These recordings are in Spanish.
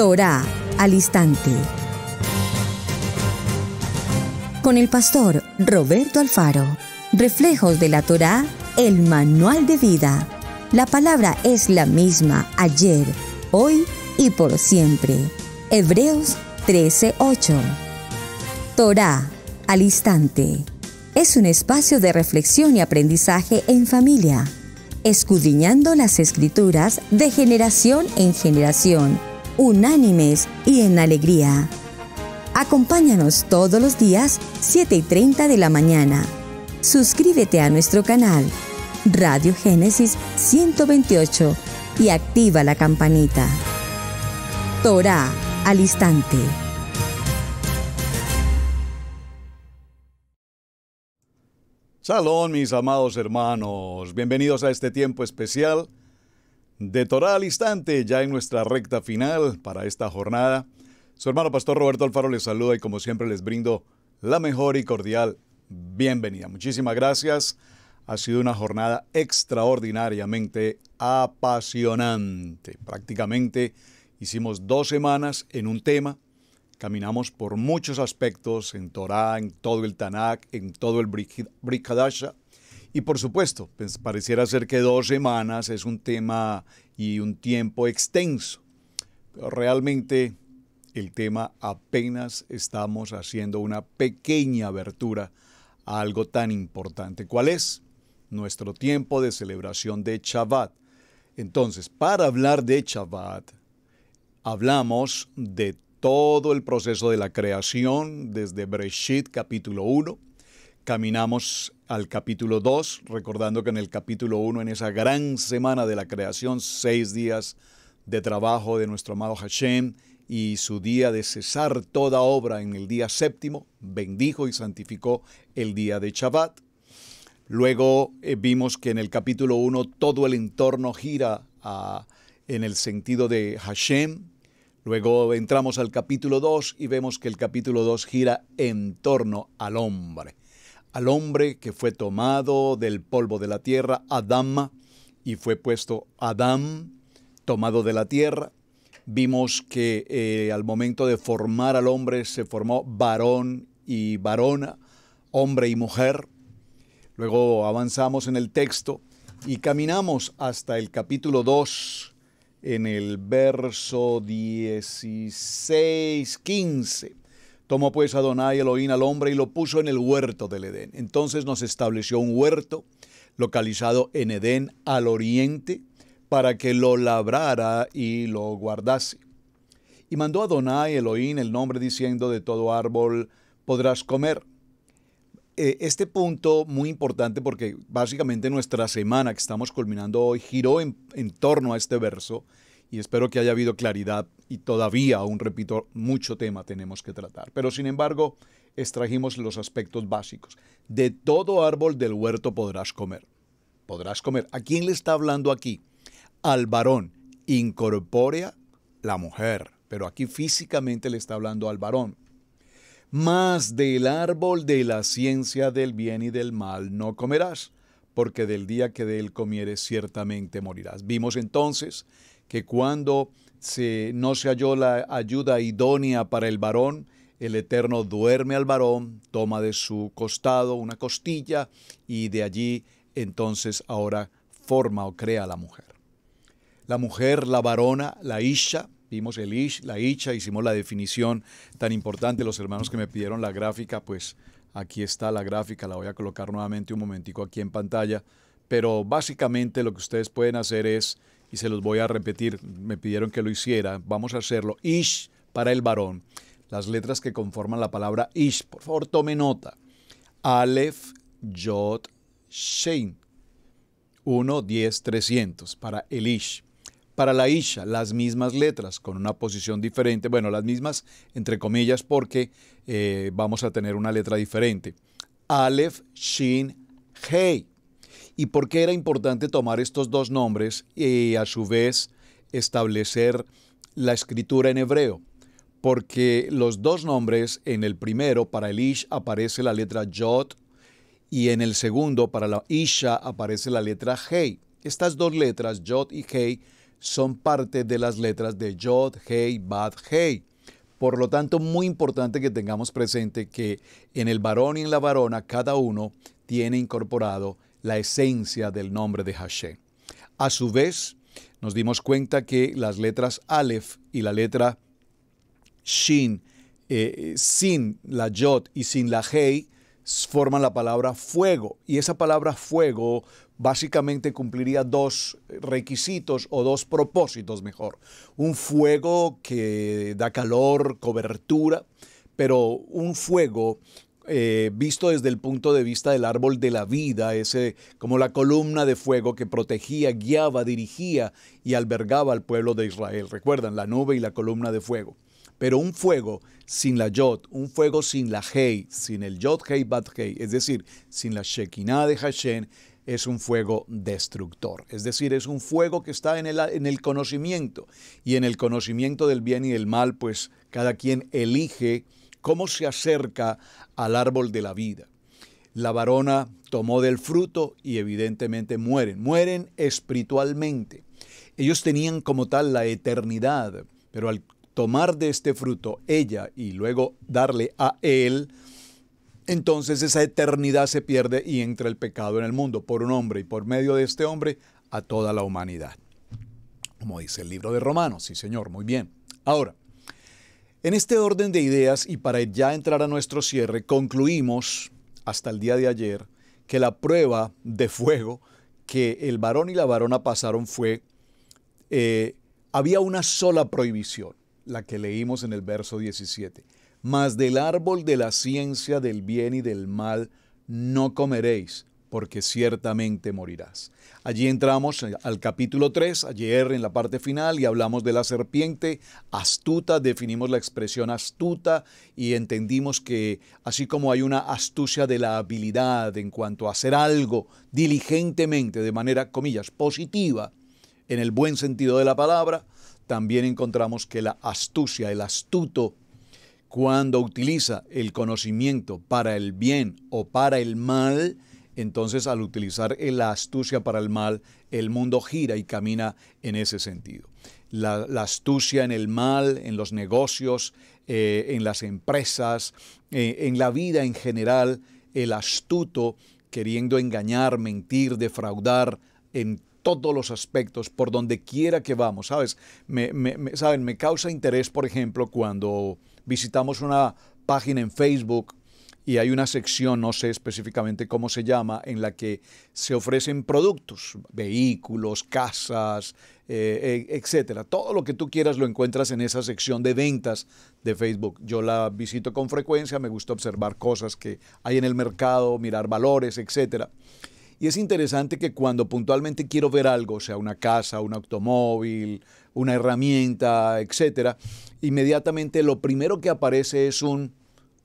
Torah al instante. Con el pastor Roberto Alfaro. Reflejos de la Torá, el manual de vida. La palabra es la misma ayer, hoy y por siempre. Hebreos 13:8. Torá al instante. Es un espacio de reflexión y aprendizaje en familia, escudriñando las escrituras de generación en generación unánimes y en alegría. Acompáñanos todos los días 7 y 30 de la mañana. Suscríbete a nuestro canal Radio Génesis 128 y activa la campanita. Torá al instante. Salón, mis amados hermanos. Bienvenidos a este tiempo especial de Torah al instante, ya en nuestra recta final para esta jornada. Su hermano pastor Roberto Alfaro les saluda y como siempre les brindo la mejor y cordial bienvenida. Muchísimas gracias. Ha sido una jornada extraordinariamente apasionante. Prácticamente hicimos dos semanas en un tema. Caminamos por muchos aspectos en Torah, en todo el Tanakh, en todo el Brikadasha. Y por supuesto, pues, pareciera ser que dos semanas es un tema y un tiempo extenso, pero realmente el tema apenas estamos haciendo una pequeña abertura a algo tan importante. ¿Cuál es? Nuestro tiempo de celebración de Shabbat. Entonces, para hablar de Shabbat, hablamos de todo el proceso de la creación, desde Breshit capítulo 1 caminamos al capítulo 2, recordando que en el capítulo 1, en esa gran semana de la creación, seis días de trabajo de nuestro amado Hashem y su día de cesar toda obra en el día séptimo, bendijo y santificó el día de Shabbat. Luego eh, vimos que en el capítulo 1 todo el entorno gira ah, en el sentido de Hashem. Luego entramos al capítulo 2 y vemos que el capítulo 2 gira en torno al hombre al hombre que fue tomado del polvo de la tierra, Adama, y fue puesto Adam, tomado de la tierra. Vimos que eh, al momento de formar al hombre se formó varón y varona, hombre y mujer. Luego avanzamos en el texto y caminamos hasta el capítulo 2, en el verso 16, 15. Tomó pues Adonai Elohim al hombre y lo puso en el huerto del Edén. Entonces nos estableció un huerto localizado en Edén al oriente para que lo labrara y lo guardase. Y mandó Adonai Elohim el nombre diciendo de todo árbol podrás comer. Eh, este punto muy importante porque básicamente nuestra semana que estamos culminando hoy giró en torno a este verso y espero que haya habido claridad y todavía, aún repito, mucho tema tenemos que tratar. Pero sin embargo, extrajimos los aspectos básicos. De todo árbol del huerto podrás comer. Podrás comer. ¿A quién le está hablando aquí? Al varón. Incorpórea la mujer. Pero aquí físicamente le está hablando al varón. Más del árbol de la ciencia del bien y del mal no comerás, porque del día que de él comieres ciertamente morirás. Vimos entonces que cuando se, no se halló la ayuda idónea para el varón, el Eterno duerme al varón, toma de su costado una costilla y de allí entonces ahora forma o crea a la mujer. La mujer, la varona, la isha, vimos el ish, la isha, hicimos la definición tan importante, los hermanos que me pidieron la gráfica, pues aquí está la gráfica, la voy a colocar nuevamente un momentico aquí en pantalla, pero básicamente lo que ustedes pueden hacer es y se los voy a repetir, me pidieron que lo hiciera, vamos a hacerlo, ish para el varón, las letras que conforman la palabra ish, por favor tome nota, Aleph, Yod, Shein, 1, 10, 300 para el ish. Para la isha, las mismas letras, con una posición diferente, bueno, las mismas entre comillas porque eh, vamos a tener una letra diferente. Aleph, Shin, Hei y por qué era importante tomar estos dos nombres y a su vez establecer la escritura en hebreo. Porque los dos nombres, en el primero, para el Ish, aparece la letra Yod, y en el segundo, para la Isha, aparece la letra Hei. Estas dos letras, Yod y Hei, son parte de las letras de Yod, Hei, Bad, Hei. Por lo tanto, muy importante que tengamos presente que en el varón y en la varona cada uno tiene incorporado la esencia del nombre de Hashem. A su vez, nos dimos cuenta que las letras Aleph y la letra Shin, eh, sin la Yod y sin la Hei, forman la palabra fuego. Y esa palabra fuego básicamente cumpliría dos requisitos o dos propósitos mejor. Un fuego que da calor, cobertura, pero un fuego eh, visto desde el punto de vista del árbol de la vida, ese como la columna de fuego que protegía, guiaba, dirigía y albergaba al pueblo de Israel. Recuerdan, la nube y la columna de fuego. Pero un fuego sin la Yod, un fuego sin la Hei, sin el Yod Hei Bat Hei, es decir, sin la Shekinah de Hashem, es un fuego destructor. Es decir, es un fuego que está en en el conocimiento. Y en el conocimiento del bien y del mal, pues cada quien elige cómo se acerca al árbol de la vida. La varona tomó del fruto y evidentemente mueren, mueren espiritualmente. Ellos tenían como tal la eternidad, pero al tomar de este fruto ella y luego darle a él, entonces esa eternidad se pierde y entra el pecado en el mundo por un hombre y por medio de este hombre a toda la humanidad. Como dice el libro de Romanos, sí señor, muy bien. Ahora, en este orden de ideas y para ya entrar a nuestro cierre, concluimos hasta el día de ayer que la prueba de fuego que el varón y la varona pasaron fue, eh, había una sola prohibición, la que leímos en el verso 17, mas del árbol de la ciencia del bien y del mal no comeréis, porque ciertamente morirás. Allí entramos eh, al capítulo 3, ayer en la parte final, y hablamos de la serpiente astuta, definimos la expresión astuta y entendimos que así como hay una astucia de la habilidad en cuanto a hacer algo diligentemente, de manera, comillas, positiva, en el buen sentido de la palabra, también encontramos que la astucia, el astuto, cuando utiliza el conocimiento para el bien o para el mal, entonces al utilizar la astucia para el mal, el mundo gira y camina en ese sentido. La, astucia en el mal, en los negocios, eh, en las empresas, eh, en la vida en general, el astuto queriendo engañar, mentir, defraudar en todos los aspectos, por donde quiera que vamos, ¿sabes? ¿saben? me causa interés, por ejemplo, cuando visitamos una página en Facebook y hay una sección, no sé específicamente cómo se llama, en la que se ofrecen productos, vehículos, casas, eh, eh, etcétera. Todo lo que tú quieras lo encuentras en esa sección de ventas de Facebook. Yo la visito con frecuencia, me gusta observar cosas que hay en el mercado, mirar valores, etcétera. Y es interesante que cuando puntualmente quiero ver algo, sea una casa, un automóvil, una herramienta, etcétera, inmediatamente lo primero que aparece es un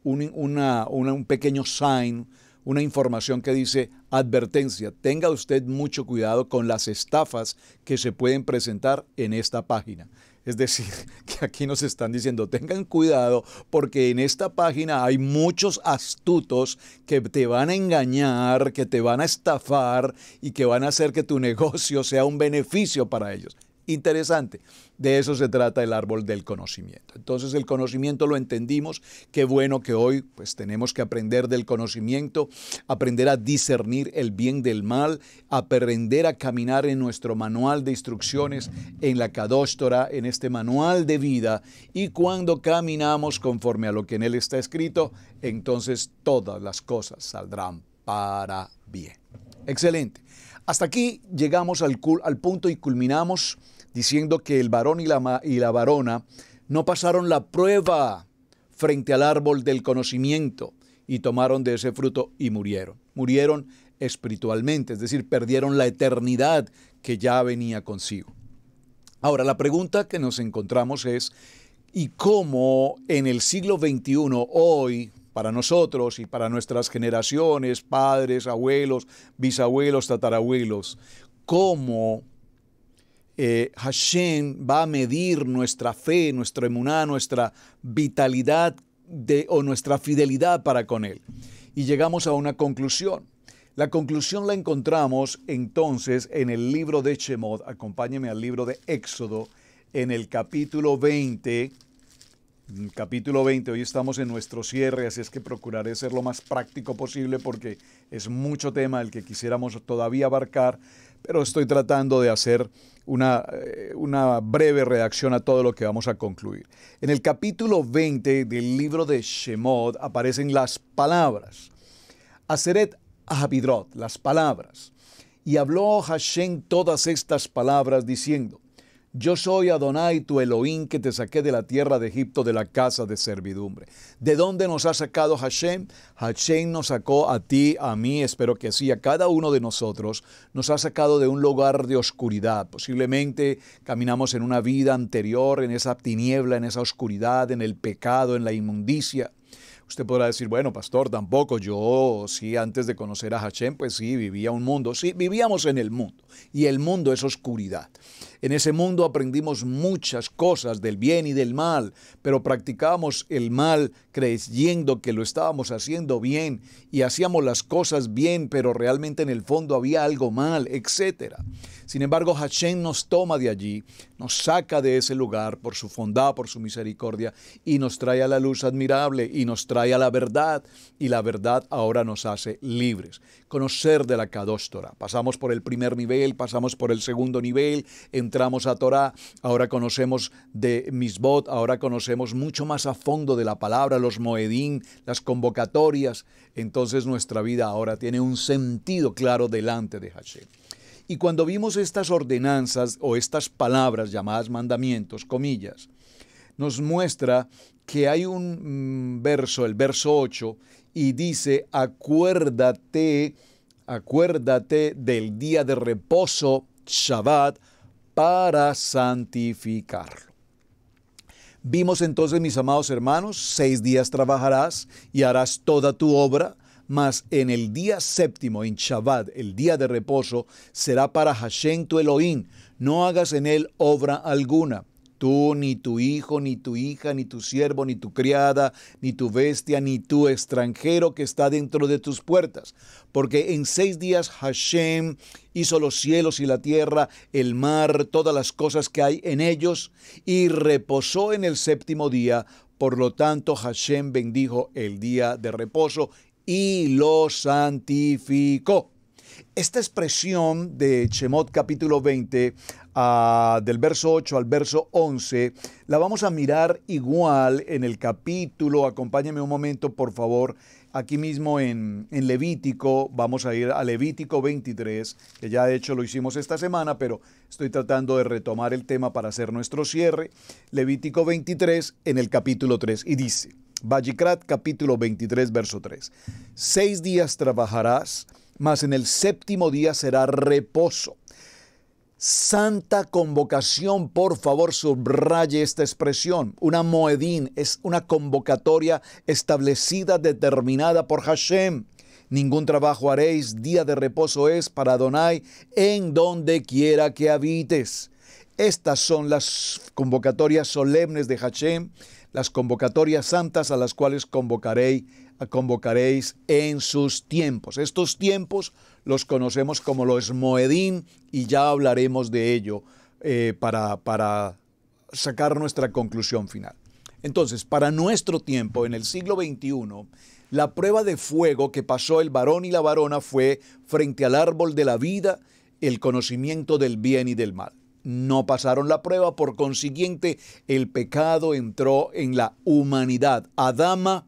un, un pequeño sign, una información que dice advertencia, tenga usted mucho cuidado con las estafas que se pueden presentar en esta página. Es decir, que aquí nos están diciendo, tengan cuidado porque en esta página hay muchos astutos que te van a engañar, que te van a estafar y que van a hacer que tu negocio sea un beneficio para ellos interesante. De eso se trata el árbol del conocimiento. Entonces el conocimiento lo entendimos, qué bueno que hoy pues tenemos que aprender del conocimiento, aprender a discernir el bien del mal, aprender a caminar en nuestro manual de instrucciones en la cadóstora... en este manual de vida y cuando caminamos conforme a lo que en él está escrito, entonces todas las cosas saldrán para bien. Excelente. Hasta aquí llegamos al, al punto y culminamos diciendo que el varón y la, varona no pasaron la prueba frente al árbol del conocimiento y tomaron de ese fruto y murieron. Murieron espiritualmente, es decir, perdieron la eternidad que ya venía consigo. Ahora, la pregunta que nos encontramos es, ¿y cómo en el siglo XXI, hoy, para nosotros y para nuestras generaciones, padres, abuelos, bisabuelos, tatarabuelos, cómo eh, Hashem va a medir nuestra fe, nuestro emuná, nuestra vitalidad o nuestra fidelidad para con Él. Y llegamos a una conclusión. La conclusión la encontramos entonces en el libro de Shemot. Acompáñeme al libro de Éxodo en el capítulo 20. Capítulo 20, hoy estamos en nuestro cierre, así es que procuraré ser lo más práctico posible porque es mucho tema el que quisiéramos todavía abarcar pero estoy tratando de hacer una, eh, una, breve redacción a todo lo que vamos a concluir. En el capítulo 20 del libro de Shemot aparecen las palabras. Aseret Ahabidrot, las palabras. Y habló Hashem todas estas palabras diciendo, yo soy Adonai, tu Elohim, que te saqué de la tierra de Egipto, de la casa de servidumbre. ¿De dónde nos ha sacado Hashem? Hashem nos sacó a ti, a mí, espero que sí, a cada uno de nosotros. Nos ha sacado de un lugar de oscuridad. Posiblemente caminamos en una vida anterior, en esa tiniebla, en esa oscuridad, en el pecado, en la inmundicia. Usted podrá decir, bueno, pastor, tampoco. Yo sí, antes de conocer a Hachem, pues sí, vivía un mundo. Sí, vivíamos en el mundo. Y el mundo es oscuridad. En ese mundo aprendimos muchas cosas del bien y del mal, pero practicábamos el mal creyendo que lo estábamos haciendo bien y hacíamos las cosas bien, pero realmente en el fondo había algo mal, etc. Sin embargo, Hachem nos toma de allí, nos saca de ese lugar por su fondad, por su misericordia y nos trae a la luz admirable y nos trae trae a la verdad y la verdad ahora nos hace libres. Conocer de la Kadosh Torah. Pasamos por el primer nivel, pasamos por el segundo nivel, entramos a Torah, ahora conocemos de Misbot, ahora conocemos mucho más a fondo de la palabra, los Moedín, las convocatorias. Entonces nuestra vida ahora tiene un sentido claro delante de Hashem. Y cuando vimos estas ordenanzas o estas palabras llamadas mandamientos, comillas, nos muestra que hay un mm, verso, el verso 8, y dice, acuérdate, acuérdate del día de reposo, Shabbat, para santificarlo. Vimos entonces, mis amados hermanos, seis días trabajarás y harás toda tu obra, mas en el día séptimo, en Shabbat, el día de reposo, será para Hashem tu Elohim, no hagas en él obra alguna Tú, ni tu hijo, ni tu hija, ni tu siervo, ni tu criada, ni tu bestia, ni tu extranjero que está dentro de tus puertas. Porque en seis días Hashem hizo los cielos y la tierra, el mar, todas las cosas que hay en ellos, y reposó en el séptimo día. Por lo tanto, Hashem bendijo el día de reposo y lo santificó. Esta expresión de Shemot capítulo 20 del verso 8 al verso 11, la vamos a mirar igual en el capítulo, acompáñeme un momento por favor, aquí mismo en, Levítico, vamos a ir a Levítico 23, que ya de hecho lo hicimos esta semana, pero estoy tratando de retomar el tema para hacer nuestro cierre. Levítico 23 en el capítulo 3 y dice, Vallicrat capítulo 23 verso 3, seis días trabajarás, mas en el séptimo día será reposo Santa convocación, por favor, subraye esta expresión. Una moedín es una convocatoria establecida, determinada por Hashem. Ningún trabajo haréis, día de reposo es para Adonai, en donde quiera que habites. Estas son las convocatorias solemnes de Hashem, las convocatorias santas a las cuales convocaré, convocaréis en sus tiempos. Estos tiempos los conocemos como los Moedín y ya hablaremos de ello eh, para, para sacar nuestra conclusión final. Entonces, para nuestro tiempo, en el siglo XXI, la prueba de fuego que pasó el varón y la varona fue frente al árbol de la vida, el conocimiento del bien y del mal. No pasaron la prueba, por consiguiente, el pecado entró en la humanidad. Adama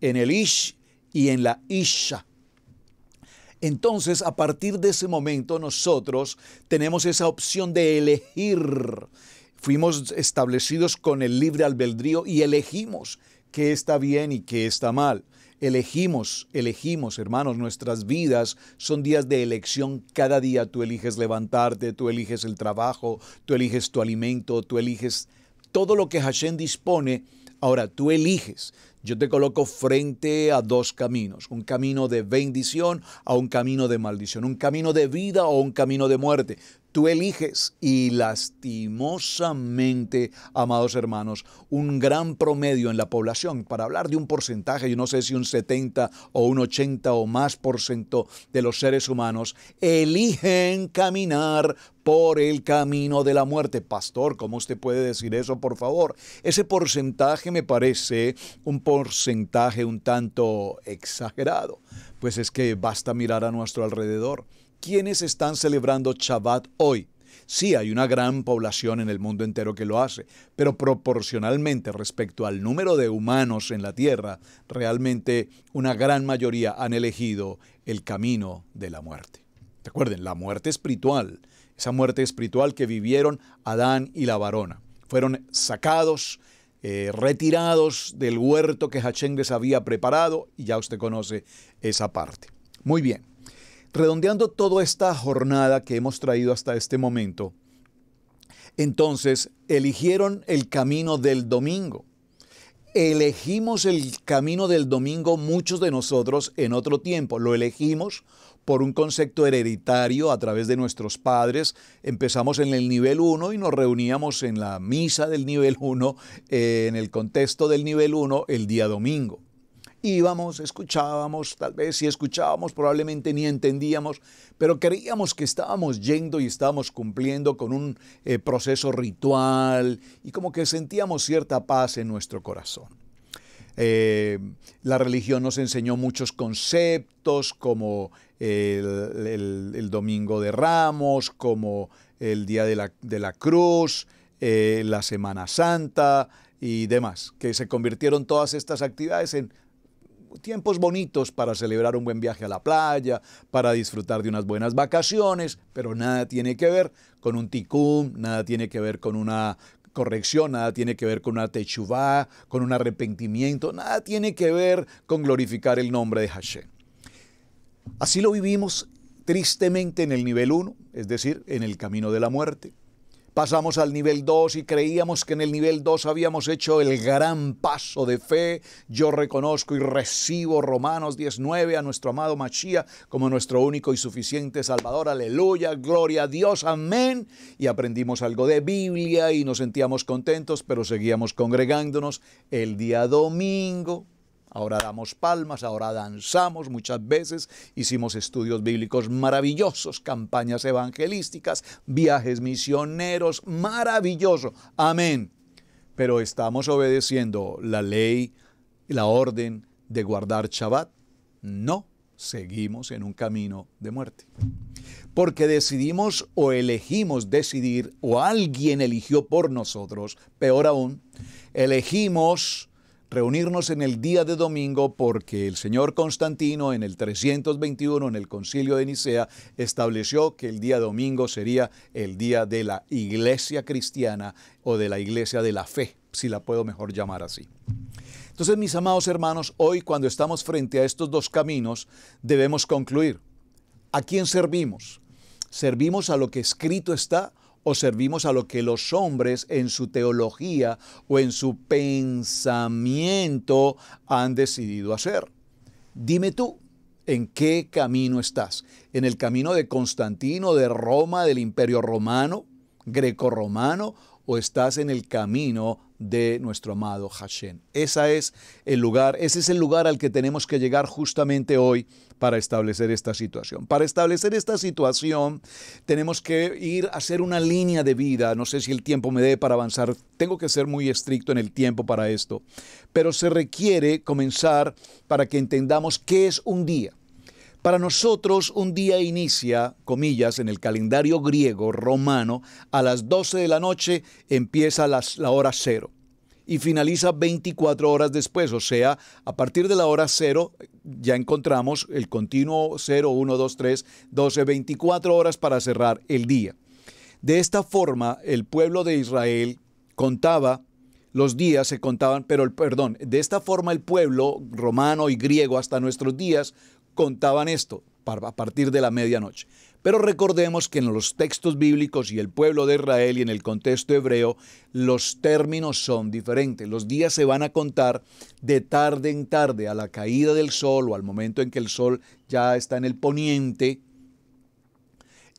en el Ish y en la Isha. Entonces, a partir de ese momento, nosotros tenemos esa opción de elegir. Fuimos establecidos con el libre albedrío y elegimos qué está bien y qué está mal. Elegimos, elegimos, hermanos, nuestras vidas son días de elección. Cada día tú eliges levantarte, tú eliges el trabajo, tú eliges tu alimento, tú eliges todo lo que Hashem dispone. Ahora tú eliges yo te coloco frente a dos caminos, un camino de bendición a un camino de maldición, un camino de vida o un camino de muerte tú eliges. Y lastimosamente, amados hermanos, un gran promedio en la población, para hablar de un porcentaje, yo no sé si un 70 o un 80 o más por ciento de los seres humanos, eligen caminar por el camino de la muerte. Pastor, ¿cómo usted puede decir eso, por favor? Ese porcentaje me parece un porcentaje un tanto exagerado. Pues es que basta mirar a nuestro alrededor. Quienes están celebrando Shabbat hoy? Sí, hay una gran población en el mundo entero que lo hace, pero proporcionalmente respecto al número de humanos en la Tierra, realmente una gran mayoría han elegido el camino de la muerte. Recuerden, la muerte espiritual, esa muerte espiritual que vivieron Adán y la varona. Fueron sacados, eh, retirados del huerto que hachenges había preparado y ya usted conoce esa parte. Muy bien redondeando toda esta jornada que hemos traído hasta este momento, entonces eligieron el camino del domingo. Elegimos el camino del domingo muchos de nosotros en otro tiempo. Lo elegimos por un concepto hereditario a través de nuestros padres. Empezamos en el nivel 1 y nos reuníamos en la misa del nivel 1, eh, en el contexto del nivel 1, el día domingo íbamos, escuchábamos, tal vez si escuchábamos probablemente ni entendíamos, pero creíamos que estábamos yendo y estábamos cumpliendo con un eh, proceso ritual y como que sentíamos cierta paz en nuestro corazón. Eh, la religión nos enseñó muchos conceptos como el, Domingo de Ramos, como el Día de la, Cruz, eh, la Semana Santa y demás, que se convirtieron todas estas actividades en tiempos bonitos para celebrar un buen viaje a la playa, para disfrutar de unas buenas vacaciones, pero nada tiene que ver con un ticum, nada tiene que ver con una corrección, nada tiene que ver con una techubá, con un arrepentimiento, nada tiene que ver con glorificar el nombre de Hashem. Así lo vivimos tristemente en el nivel 1, es decir, en el camino de la muerte pasamos al nivel 2 y creíamos que en el nivel 2 habíamos hecho el gran paso de fe. Yo reconozco y recibo Romanos 19 a nuestro amado Machía como nuestro único y suficiente Salvador. Aleluya, gloria a Dios, amén. Y aprendimos algo de Biblia y nos sentíamos contentos, pero seguíamos congregándonos el día domingo Ahora damos palmas, ahora danzamos muchas veces, hicimos estudios bíblicos maravillosos, campañas evangelísticas, viajes misioneros, maravilloso, amén. Pero estamos obedeciendo la ley, la orden de guardar Shabbat. No, seguimos en un camino de muerte. Porque decidimos o elegimos decidir, o alguien eligió por nosotros, peor aún, elegimos reunirnos en el día de domingo porque el señor Constantino en el 321, en el concilio de Nicea, estableció que el día domingo sería el día de la iglesia cristiana o de la iglesia de la fe, si la puedo mejor llamar así. Entonces, mis amados hermanos, hoy cuando estamos frente a estos dos caminos, debemos concluir. ¿A quién servimos? ¿Servimos a lo que escrito está o servimos a lo que los hombres en su teología o en su pensamiento han decidido hacer. Dime tú, ¿en qué camino estás? ¿En el camino de Constantino, de Roma, del imperio romano, Greco-Romano, o estás en el camino de nuestro amado Hashem? Ese es el lugar, ese es el lugar al que tenemos que llegar justamente hoy para establecer esta situación. Para establecer esta situación tenemos que ir a hacer una línea de vida. No sé si el tiempo me dé para avanzar. Tengo que ser muy estricto en el tiempo para esto. Pero se requiere comenzar para que entendamos qué es un día. Para nosotros un día inicia, comillas, en el calendario griego romano, a las 12 de la noche empieza la hora cero y finaliza 24 horas después, o sea, a partir de la hora 0 ya encontramos el continuo 0, 1, 2, 3, 12, 24 horas para cerrar el día. De esta forma, el pueblo de Israel contaba los días se contaban, pero el perdón, de esta forma el pueblo romano y griego hasta nuestros días contaban esto a partir de la medianoche. Pero recordemos que en los textos bíblicos y el pueblo de Israel y en el contexto hebreo, los términos son diferentes. Los días se van a contar de tarde en tarde, a la caída del sol o al momento en que el sol ya está en el poniente.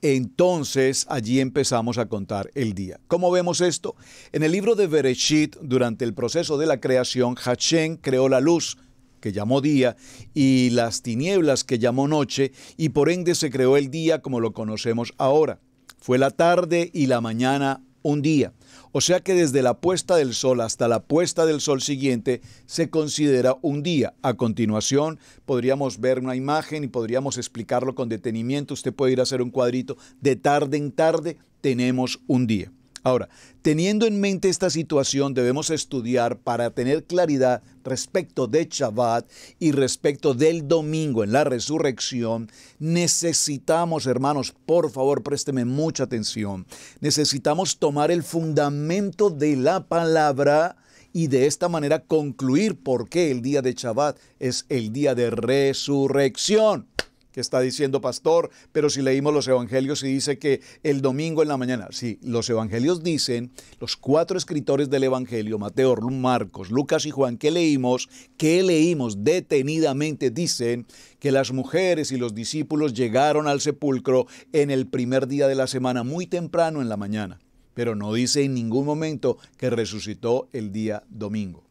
Entonces allí empezamos a contar el día. ¿Cómo vemos esto? En el libro de Bereshit, durante el proceso de la creación, Hashem creó la luz que llamó día, y las tinieblas que llamó noche, y por ende se creó el día como lo conocemos ahora. Fue la tarde y la mañana un día. O sea que desde la puesta del sol hasta la puesta del sol siguiente se considera un día. A continuación podríamos ver una imagen y podríamos explicarlo con detenimiento. Usted puede ir a hacer un cuadrito. De tarde en tarde tenemos un día. Ahora, teniendo en mente esta situación, debemos estudiar para tener claridad respecto de Shabbat y respecto del domingo en la resurrección. Necesitamos, hermanos, por favor, présteme mucha atención. Necesitamos tomar el fundamento de la palabra y de esta manera concluir por qué el día de Shabbat es el día de resurrección que está diciendo pastor, pero si leímos los evangelios y dice que el domingo en la mañana, sí, los evangelios dicen, los cuatro escritores del evangelio, Mateo, Marcos, Lucas y Juan, que leímos, que leímos detenidamente, dicen que las mujeres y los discípulos llegaron al sepulcro en el primer día de la semana, muy temprano en la mañana, pero no dice en ningún momento que resucitó el día domingo.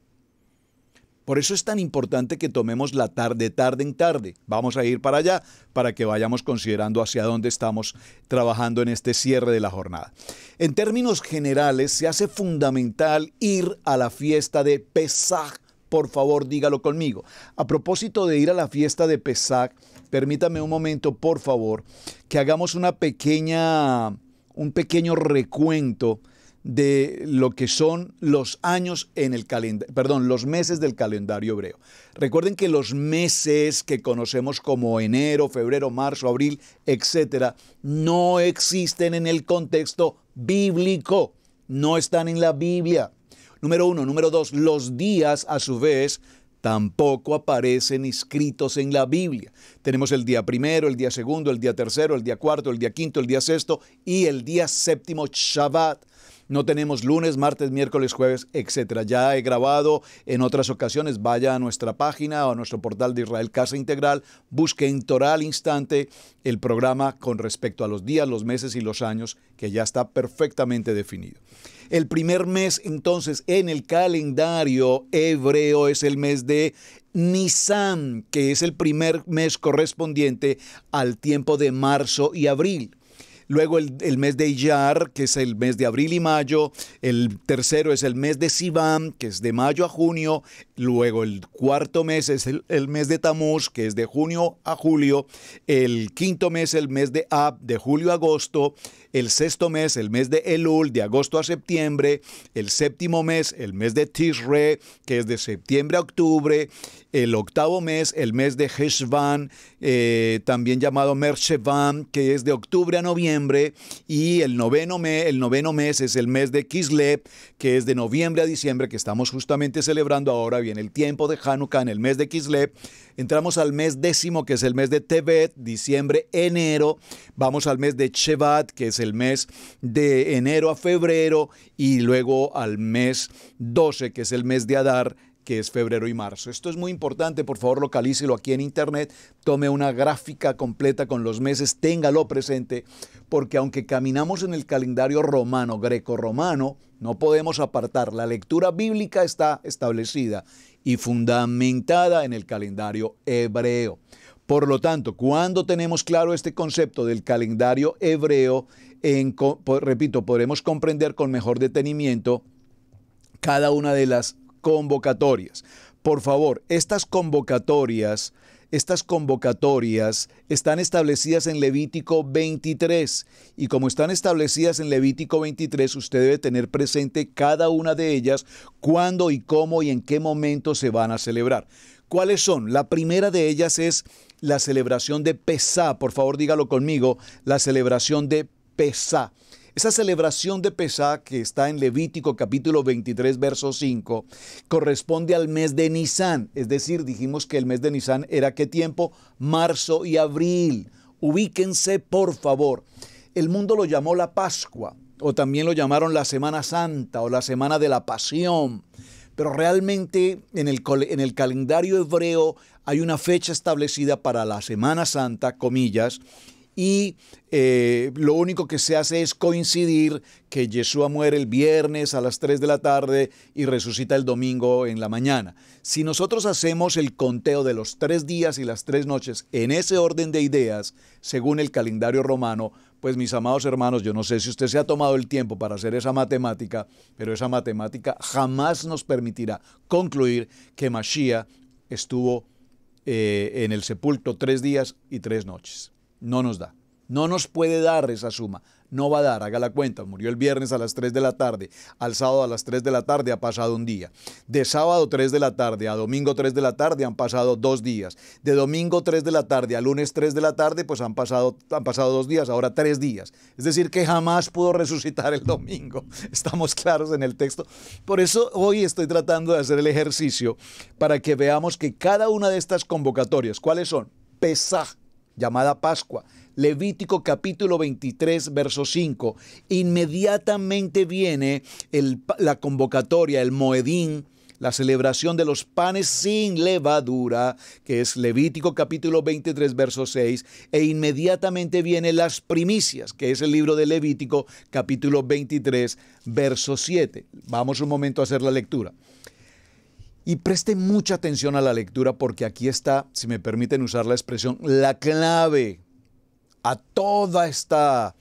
Por eso es tan importante que tomemos la tarde, tarde en tarde. Vamos a ir para allá para que vayamos considerando hacia dónde estamos trabajando en este cierre de la jornada. En términos generales, se hace fundamental ir a la fiesta de Pesach. Por favor, dígalo conmigo. A propósito de ir a la fiesta de Pesach, permítame un momento, por favor, que hagamos una pequeña, un pequeño recuento de lo que son los años en el calendario, perdón, los meses del calendario hebreo. Recuerden que los meses que conocemos como enero, febrero, marzo, abril, etcétera, no existen en el contexto bíblico, no están en la Biblia. Número uno. Número dos, los días, a su vez, tampoco aparecen escritos en la Biblia. Tenemos el día primero, el día segundo, el día tercero, el día cuarto, el día quinto, el día sexto y el día séptimo, Shabbat no tenemos lunes, martes, miércoles, jueves, etcétera. Ya he grabado en otras ocasiones, vaya a nuestra página o a nuestro portal de Israel Casa Integral, busque en Toral al instante el programa con respecto a los días, los meses y los años, que ya está perfectamente definido. El primer mes entonces en el calendario hebreo es el mes de Nisan, que es el primer mes correspondiente al tiempo de marzo y abril luego el, mes de Iyar, que es el mes de abril y mayo, el tercero es el mes de Sivan, que es de mayo a junio, luego el cuarto mes es el, mes de Tamuz, que es de junio a julio, el quinto mes el mes de Ab, de julio a agosto, el sexto mes el mes de Elul, de agosto a septiembre, el séptimo mes el mes de Tishre, que es de septiembre a octubre, el octavo mes, el mes de Heshvan, eh, también llamado Mershevan, que es de octubre a noviembre, y el noveno, mes, el noveno mes es el mes de Kislev, que es de noviembre a diciembre, que estamos justamente celebrando ahora, bien el tiempo de Hanukkah, en el mes de Kislev. Entramos al mes décimo, que es el mes de Tebet, diciembre, enero. Vamos al mes de Shevat, que es el mes de enero a febrero, y luego al mes doce, que es el mes de Adar, que es febrero y marzo. Esto es muy importante, por favor localícelo aquí en internet, tome una gráfica completa con los meses, téngalo presente, porque aunque caminamos en el calendario romano, greco-romano, no podemos apartar. La lectura bíblica está establecida y fundamentada en el calendario hebreo. Por lo tanto, cuando tenemos claro este concepto del calendario hebreo, en, repito, podremos comprender con mejor detenimiento cada una de las convocatorias. Por favor, estas convocatorias, estas convocatorias están establecidas en Levítico 23 y como están establecidas en Levítico 23, usted debe tener presente cada una de ellas, cuándo y cómo y en qué momento se van a celebrar. ¿Cuáles son? La primera de ellas es la celebración de Pesá. Por favor, dígalo conmigo, la celebración de Pesá. Esa celebración de Pesá que está en Levítico capítulo 23 verso 5 corresponde al mes de Nisán. es decir, dijimos que el mes de Nisán era qué tiempo? Marzo y abril. Ubíquense, por favor. El mundo lo llamó la Pascua o también lo llamaron la Semana Santa o la Semana de la Pasión. Pero realmente en el, en el calendario hebreo hay una fecha establecida para la Semana Santa, comillas, y eh, lo único que se hace es coincidir que Yeshua muere el viernes a las 3 de la tarde y resucita el domingo en la mañana. Si nosotros hacemos el conteo de los tres días y las tres noches en ese orden de ideas, según el calendario romano, pues mis amados hermanos, yo no sé si usted se ha tomado el tiempo para hacer esa matemática, pero esa matemática jamás nos permitirá concluir que Mashiach estuvo eh, en el sepulcro tres días y tres noches no nos da. No nos puede dar esa suma. No va a dar, haga la cuenta. Murió el viernes a las 3 de la tarde, al sábado a las 3 de la tarde ha pasado un día. De sábado 3 de la tarde a domingo 3 de la tarde han pasado dos días. De domingo 3 de la tarde a lunes 3 de la tarde pues han pasado, han pasado dos días, ahora tres días. Es decir, que jamás pudo resucitar el domingo. Estamos claros en el texto. Por eso hoy estoy tratando de hacer el ejercicio para que veamos que cada una de estas convocatorias, ¿cuáles son? Pesaj llamada Pascua. Levítico capítulo 23, verso 5. Inmediatamente viene la convocatoria, el moedín, la celebración de los panes sin levadura, que es Levítico capítulo 23, verso 6, e inmediatamente viene las primicias, que es el libro de Levítico capítulo 23, verso 7. Vamos un momento a hacer la lectura. Y preste mucha atención a la lectura porque aquí está, si me permiten usar la expresión, la clave a toda esta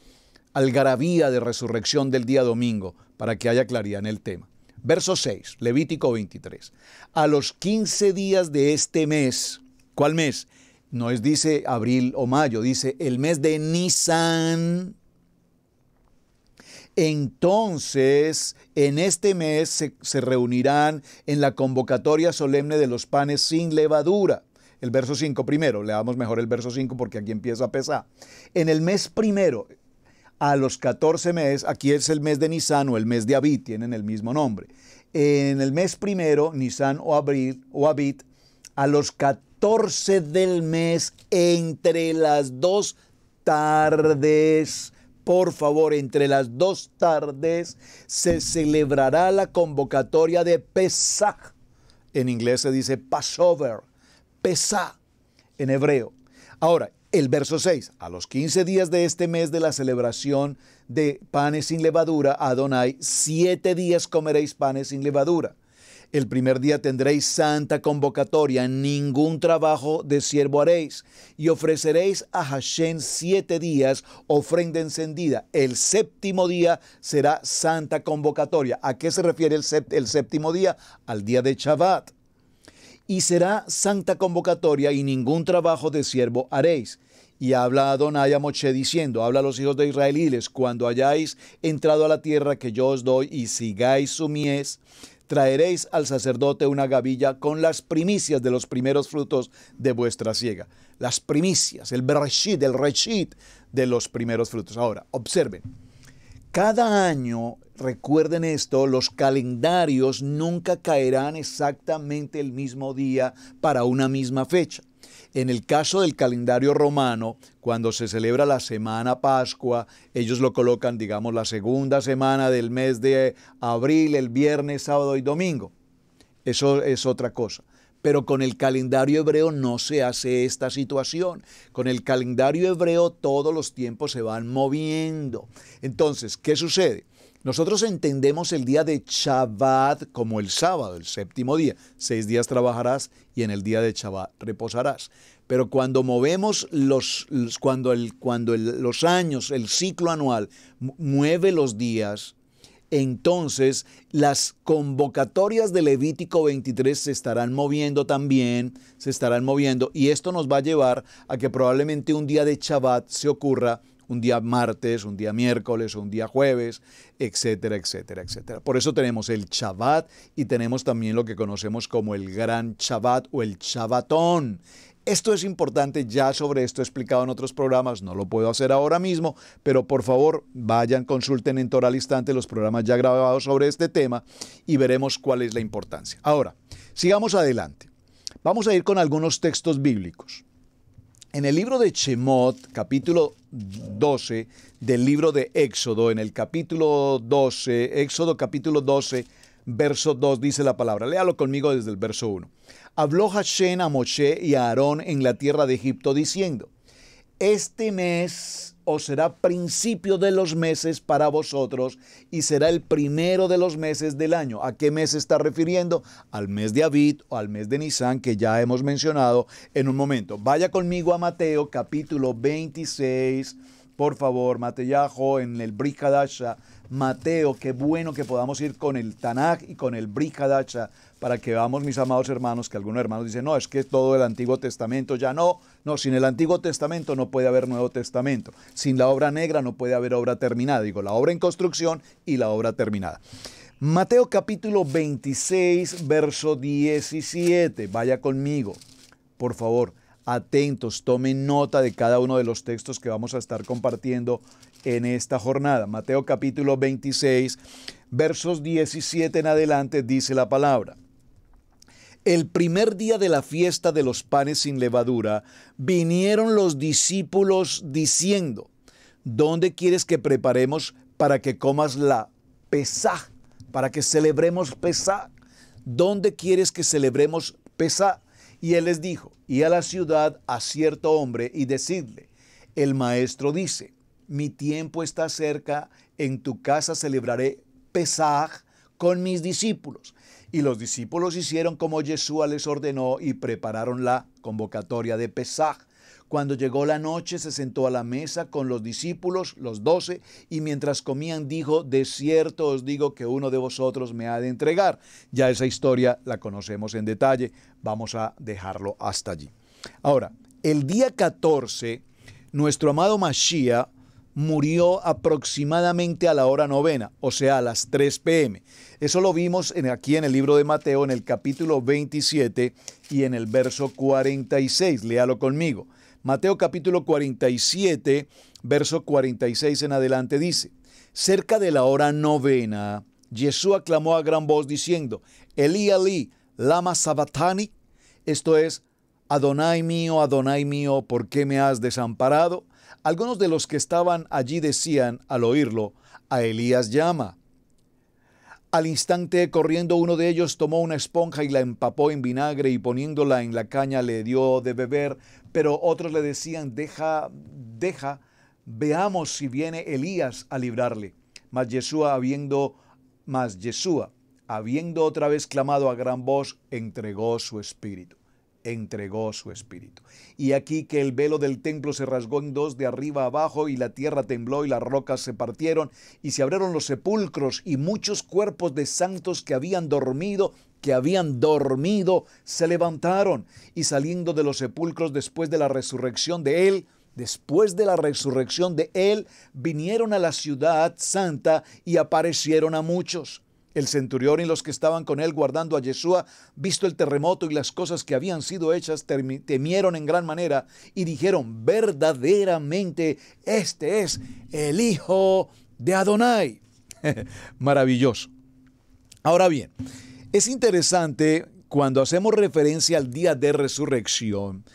algarabía de resurrección del día domingo para que haya claridad en el tema. Verso 6, Levítico 23. A los 15 días de este mes, ¿cuál mes? No es dice abril o mayo, dice el mes de Nisan entonces, en este mes se, reunirán en la convocatoria solemne de los panes sin levadura. El verso 5 primero, damos mejor el verso 5 porque aquí empieza a pesar. En el mes primero, a los 14 meses, aquí es el mes de Nisan o el mes de Abid, tienen el mismo nombre. En el mes primero, Nisan o, o Abid, a los 14 del mes, entre las dos tardes, por favor, entre las dos tardes se celebrará la convocatoria de Pesach. En inglés se dice Passover, Pesach en hebreo. Ahora, el verso 6, a los 15 días de este mes de la celebración de panes sin levadura, Adonai, siete días comeréis panes sin levadura. El primer día tendréis santa convocatoria, ningún trabajo de siervo haréis, y ofreceréis a Hashem siete días ofrenda encendida. El séptimo día será santa convocatoria. ¿A qué se refiere el, séptimo día? Al día de Shabbat. Y será santa convocatoria y ningún trabajo de siervo haréis. Y habla Adonai a Moche diciendo, habla a los hijos de Israel, cuando hayáis entrado a la tierra que yo os doy y sigáis su mies, traeréis al sacerdote una gavilla con las primicias de los primeros frutos de vuestra siega. Las primicias, el bereshit, el rechid de los primeros frutos. Ahora, observen, cada año, recuerden esto, los calendarios nunca caerán exactamente el mismo día para una misma fecha. En el caso del calendario romano, cuando se celebra la semana Pascua, ellos lo colocan, digamos, la segunda semana del mes de abril, el viernes, sábado y domingo. Eso es otra cosa. Pero con el calendario hebreo no se hace esta situación. Con el calendario hebreo todos los tiempos se van moviendo. Entonces, ¿qué sucede? Nosotros entendemos el día de Shabbat como el sábado, el séptimo día. Seis días trabajarás y en el día de Shabbat reposarás. Pero cuando movemos los, cuando, el, cuando los años, el ciclo anual mueve los días, entonces las convocatorias de Levítico 23 se estarán moviendo también, se estarán moviendo, y esto nos va a llevar a que probablemente un día de Shabbat se ocurra un día martes, un día miércoles, un día jueves, etcétera, etcétera, etcétera. Por eso tenemos el Shabbat y tenemos también lo que conocemos como el Gran Shabbat o el chabatón. Esto es importante, ya sobre esto he explicado en otros programas, no lo puedo hacer ahora mismo, pero por favor vayan, consulten en al Instante los programas ya grabados sobre este tema y veremos cuál es la importancia. Ahora, sigamos adelante. Vamos a ir con algunos textos bíblicos. En el libro de Chemot, capítulo 12, del libro de Éxodo, en el capítulo 12, Éxodo capítulo 12, verso 2 dice la palabra. Léalo conmigo desde el verso 1. Habló Hashem a Moshe y a Aarón en la tierra de Egipto diciendo, este mes ¿O será principio de los meses para vosotros y será el primero de los meses del año. ¿A qué mes se está refiriendo? Al mes de Abid o al mes de Nisan que ya hemos mencionado en un momento. Vaya conmigo a Mateo capítulo 26. Por favor, Mateyajo, en el Brihadasha. Mateo, qué bueno que podamos ir con el Tanaj y con el Brihadasha para que vamos mis amados hermanos, que algunos hermanos dicen, no, es que todo el Antiguo Testamento ya no, no, sin el Antiguo Testamento no puede haber Nuevo Testamento, sin la obra negra no puede haber obra terminada, digo, la obra en construcción y la obra terminada. Mateo capítulo 26, verso 17, vaya conmigo, por favor, atentos, tomen nota de cada uno de los textos que vamos a estar compartiendo en esta jornada. Mateo capítulo 26, versos 17 en adelante dice la palabra el primer día de la fiesta de los panes sin levadura, vinieron los discípulos diciendo, ¿dónde quieres que preparemos para que comas la pesá? Para que celebremos pesá. ¿Dónde quieres que celebremos pesá? Y él les dijo, y a la ciudad a cierto hombre y decidle, el maestro dice, mi tiempo está cerca, en tu casa celebraré pesaj con mis discípulos. Y los discípulos hicieron como Yeshua les ordenó y prepararon la convocatoria de Pesaj. Cuando llegó la noche se sentó a la mesa con los discípulos, los doce, y mientras comían dijo, de cierto os digo que uno de vosotros me ha de entregar. Ya esa historia la conocemos en detalle, vamos a dejarlo hasta allí. Ahora, el día 14, nuestro amado Mashiach murió aproximadamente a la hora novena, o sea, a las 3 pm. Eso lo vimos aquí en el libro de Mateo, en el capítulo 27 y en el verso 46. Léalo conmigo. Mateo capítulo 47, verso 46 en adelante dice, cerca de la hora novena, Jesús clamó a gran voz diciendo, Eli, Elí, lama sabatani, esto es, Adonai mío, Adonai mío, ¿por qué me has desamparado? Algunos de los que estaban allí decían, al oírlo, a Elías llama. Al instante, corriendo uno de ellos, tomó una esponja y la empapó en vinagre y poniéndola en la caña le dio de beber, pero otros le decían, deja, deja, veamos si viene Elías a librarle. Mas Yeshua habiendo, mas Yeshua, habiendo otra vez clamado a gran voz, entregó su espíritu entregó su espíritu. Y aquí que el velo del templo se rasgó en dos de arriba abajo y la tierra tembló y las rocas se partieron y se abrieron los sepulcros y muchos cuerpos de santos que habían dormido que habían dormido, se levantaron y saliendo de los sepulcros después de la resurrección de él, después de la resurrección de él, vinieron a la ciudad santa y aparecieron a muchos. El centurión y los que estaban con él guardando a Yeshua, visto el terremoto y las cosas que habían sido hechas, temieron en gran manera y dijeron, verdaderamente, este es el Hijo de Adonai. Maravilloso. Ahora bien, es interesante cuando hacemos referencia al día de resurrección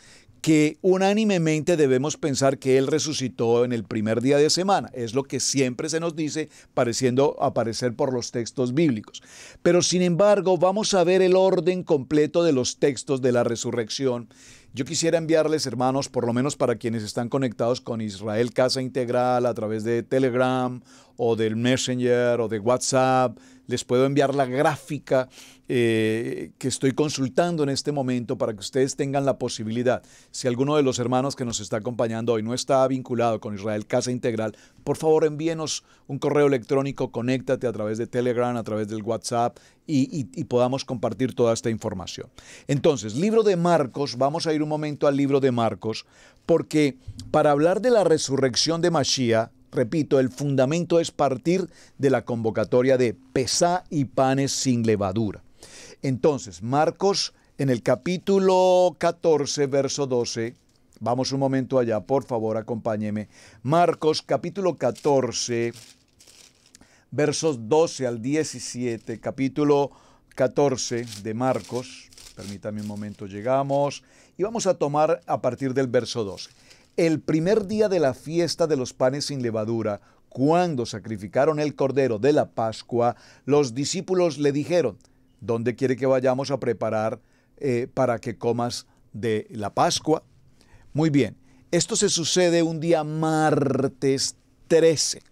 que unánimemente debemos pensar que Él resucitó en el primer día de semana. Es lo que siempre se nos dice, pareciendo aparecer por los textos bíblicos. Pero sin embargo, vamos a ver el orden completo de los textos de la resurrección. Yo quisiera enviarles, hermanos, por lo menos para quienes están conectados con Israel Casa Integral a través de Telegram o del Messenger o de WhatsApp, les puedo enviar la gráfica eh, que estoy consultando en este momento para que ustedes tengan la posibilidad. Si alguno de los hermanos que nos está acompañando hoy no está vinculado con Israel Casa Integral, por favor envíenos un correo electrónico, conéctate a través de Telegram, a través del WhatsApp y, y podamos compartir toda esta información. Entonces, libro de Marcos, vamos a ir un momento al libro de Marcos, porque para hablar de la resurrección de Mashiach, Repito, el fundamento es partir de la convocatoria de pesá y panes sin levadura. Entonces, Marcos en el capítulo 14, verso 12, vamos un momento allá, por favor, acompáñeme. Marcos capítulo 14, versos 12 al 17, capítulo 14 de Marcos. Permítame un momento, llegamos y vamos a tomar a partir del verso 12. El primer día de la fiesta de los panes sin levadura, cuando sacrificaron el cordero de la Pascua, los discípulos le dijeron, ¿dónde quiere que vayamos a preparar eh, para que comas de la Pascua? Muy bien, esto se sucede un día martes 13.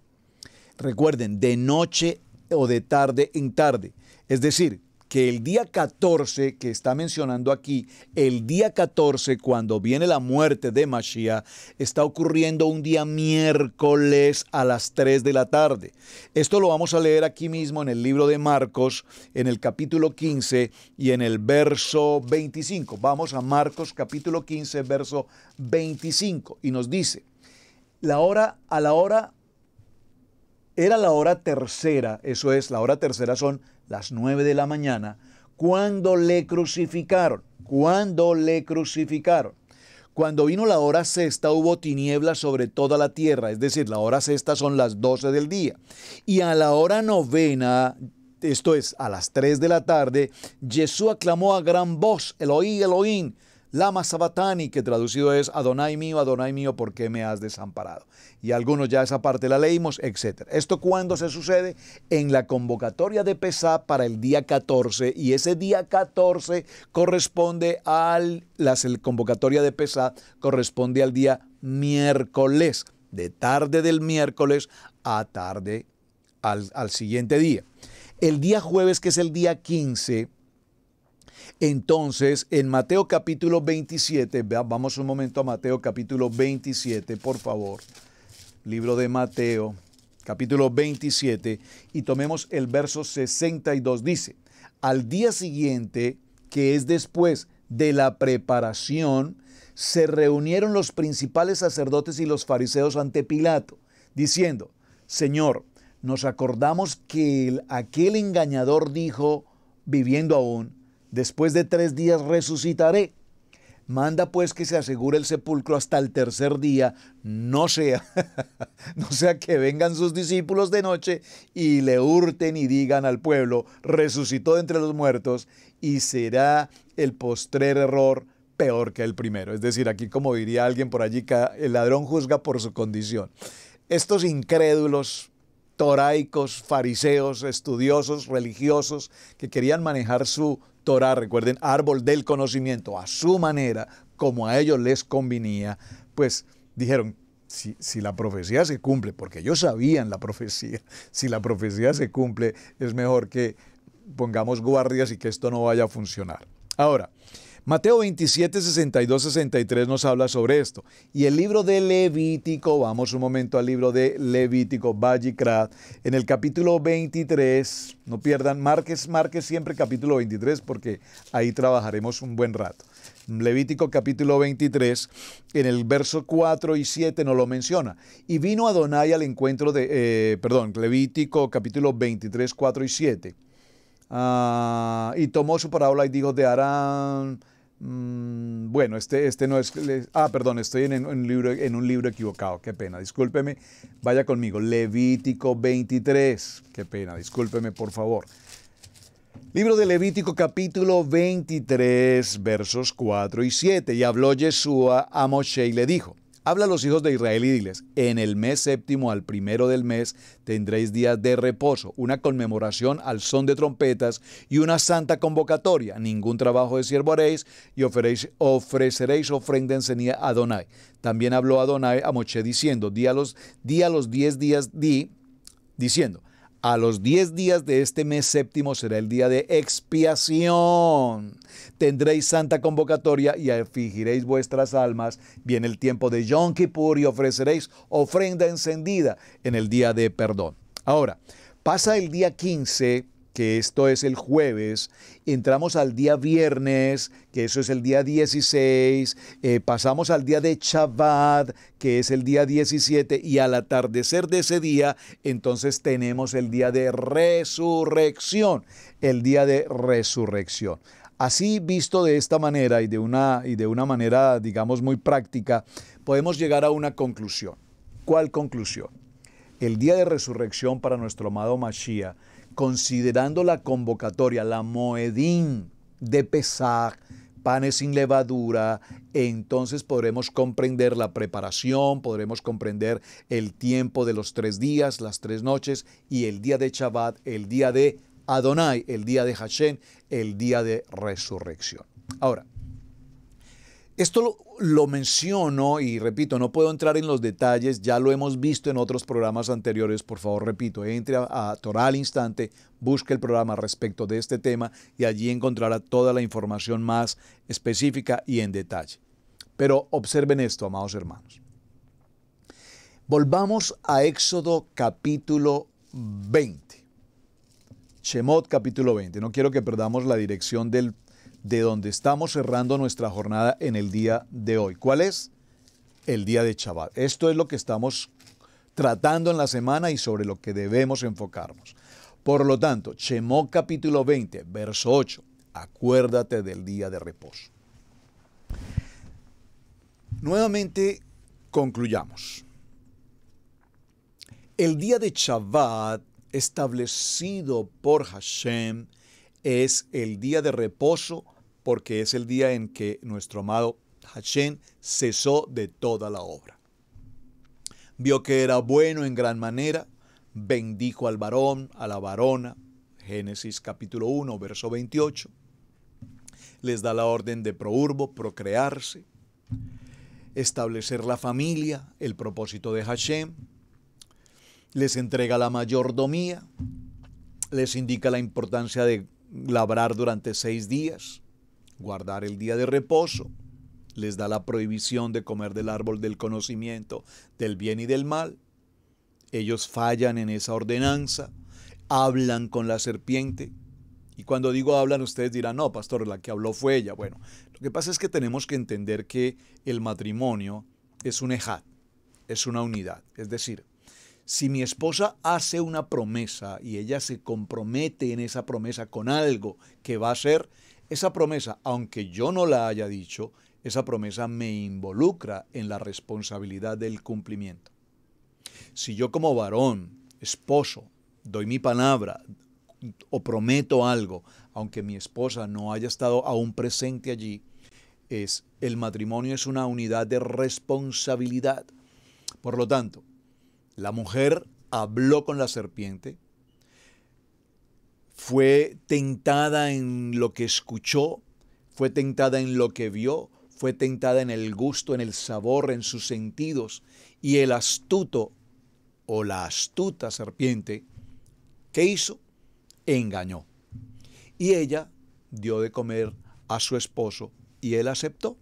Recuerden, de noche o de tarde en tarde. Es decir, que el día 14 que está mencionando aquí, el día 14 cuando viene la muerte de Mashiach, está ocurriendo un día miércoles a las 3 de la tarde. Esto lo vamos a leer aquí mismo en el libro de Marcos, en el capítulo 15 y en el verso 25. Vamos a Marcos capítulo 15, verso 25 y nos dice, la hora a la hora era la hora tercera, eso es, la hora tercera son las nueve de la mañana, cuando le crucificaron, cuando le crucificaron. Cuando vino la hora sexta hubo tinieblas sobre toda la tierra, es decir, la hora sexta son las doce del día. Y a la hora novena, esto es, a las 3 de la tarde, Jesús aclamó a gran voz, Elohim, Elohim, Lama Sabatani, que traducido es Adonai mío, Adonai mío, ¿por qué me has desamparado? Y algunos ya esa parte la leímos, etc. ¿Esto cuándo se sucede? En la convocatoria de Pesá para el día 14, y ese día 14 corresponde al, la convocatoria de Pesá, corresponde al día miércoles, de tarde del miércoles a tarde al, al siguiente día. El día jueves, que es el día 15, entonces, en Mateo capítulo 27, vamos un momento a Mateo capítulo 27, por favor. Libro de Mateo, capítulo 27, y tomemos el verso 62. Dice, al día siguiente, que es después de la preparación, se reunieron los principales sacerdotes y los fariseos ante Pilato, diciendo, Señor, nos acordamos que aquel engañador dijo, viviendo aún, después de tres días resucitaré. Manda pues que se asegure el sepulcro hasta el tercer día, no sea, no sea que vengan sus discípulos de noche y le hurten y digan al pueblo, resucitó de entre los muertos y será el postrer error peor que el primero. Es decir, aquí como diría alguien por allí, el ladrón juzga por su condición. Estos incrédulos, toraicos, fariseos, estudiosos, religiosos, que querían manejar su Torah, recuerden, árbol del conocimiento, a su manera, como a ellos les convenía, pues dijeron, si, la profecía se cumple, porque ellos sabían la profecía, si la profecía se cumple, es mejor que pongamos guardias y que esto no vaya a funcionar. Ahora, Mateo 27, 62, 63 nos habla sobre esto. Y el libro de Levítico, vamos un momento al libro de Levítico, Vallicrat, en el capítulo 23, no pierdan, marques, marques siempre capítulo 23 porque ahí trabajaremos un buen rato. Levítico capítulo 23, en el verso 4 y 7 nos lo menciona. Y vino Adonai al encuentro de, eh, perdón, Levítico capítulo 23, 4 y 7. Ah, y tomó su parábola y dijo, de Arán Mm, bueno, este, este no es... Ah, perdón, estoy en, un libro, en un libro equivocado, qué pena, discúlpeme. Vaya conmigo, Levítico 23, qué pena, discúlpeme por favor. Libro de Levítico capítulo 23, versos 4 y 7. Y habló Yeshua a Moshe y le dijo, Habla a los hijos de Israel y diles, en el mes séptimo al primero del mes tendréis días de reposo, una conmemoración al son de trompetas y una santa convocatoria. Ningún trabajo de siervo haréis y ofreceréis ofrenda encendida a Adonai. También habló Adonai a Moche diciendo, Día los, di a los diez días, di, diciendo, a los 10 días de este mes séptimo será el día de expiación. Tendréis santa convocatoria y afligiréis vuestras almas. Viene el tiempo de Yom Kippur y ofreceréis ofrenda encendida en el día de perdón. Ahora, pasa el día 15 que esto es el jueves, entramos al día viernes, que eso es el día 16, eh, pasamos al día de Shabbat, que es el día 17, y al atardecer de ese día, entonces tenemos el día de resurrección, el día de resurrección. Así visto de esta manera y de una, y de una manera, digamos, muy práctica, podemos llegar a una conclusión. ¿Cuál conclusión? El día de resurrección para nuestro amado Mashiach considerando la convocatoria, la moedín de Pesaj, panes sin levadura, entonces podremos comprender la preparación, podremos comprender el tiempo de los tres días, las tres noches y el día de Shabbat, el día de Adonai, el día de Hashem, el día de resurrección. Ahora, esto lo, menciono y repito, no puedo entrar en los detalles, ya lo hemos visto en otros programas anteriores, por favor repito, entre a, a al instante, busque el programa respecto de este tema y allí encontrará toda la información más específica y en detalle. Pero observen esto, amados hermanos. Volvamos a Éxodo capítulo 20. Shemot capítulo 20. No quiero que perdamos la dirección del de donde estamos cerrando nuestra jornada en el día de hoy. ¿Cuál es? El día de Shabbat. Esto es lo que estamos tratando en la semana y sobre lo que debemos enfocarnos. Por lo tanto, Shemó capítulo 20, verso 8, acuérdate del día de reposo. Nuevamente concluyamos. El día de Shabbat establecido por Hashem es el día de reposo porque es el día en que nuestro amado Hashem cesó de toda la obra. Vio que era bueno en gran manera, bendijo al varón, a la varona, Génesis capítulo 1, verso 28. Les da la orden de prourbo, procrearse, establecer la familia, el propósito de Hashem. Les entrega la mayordomía, les indica la importancia de labrar durante seis días, guardar el día de reposo, les da la prohibición de comer del árbol del conocimiento del bien y del mal. Ellos fallan en esa ordenanza, hablan con la serpiente. Y cuando digo hablan, ustedes dirán, no, pastor, la que habló fue ella. Bueno, lo que pasa es que tenemos que entender que el matrimonio es un ejat, es una unidad. Es decir, si mi esposa hace una promesa y ella se compromete en esa promesa con algo que va a ser, esa promesa, aunque yo no la haya dicho, esa promesa me involucra en la responsabilidad del cumplimiento. Si yo como varón, esposo, doy mi palabra o prometo algo, aunque mi esposa no haya estado aún presente allí, es el matrimonio es una unidad de responsabilidad. Por lo tanto, la mujer habló con la serpiente, fue tentada en lo que escuchó, fue tentada en lo que vio, fue tentada en el gusto, en el sabor, en sus sentidos. Y el astuto o la astuta serpiente, ¿qué hizo? Engañó. Y ella dio de comer a su esposo y él aceptó,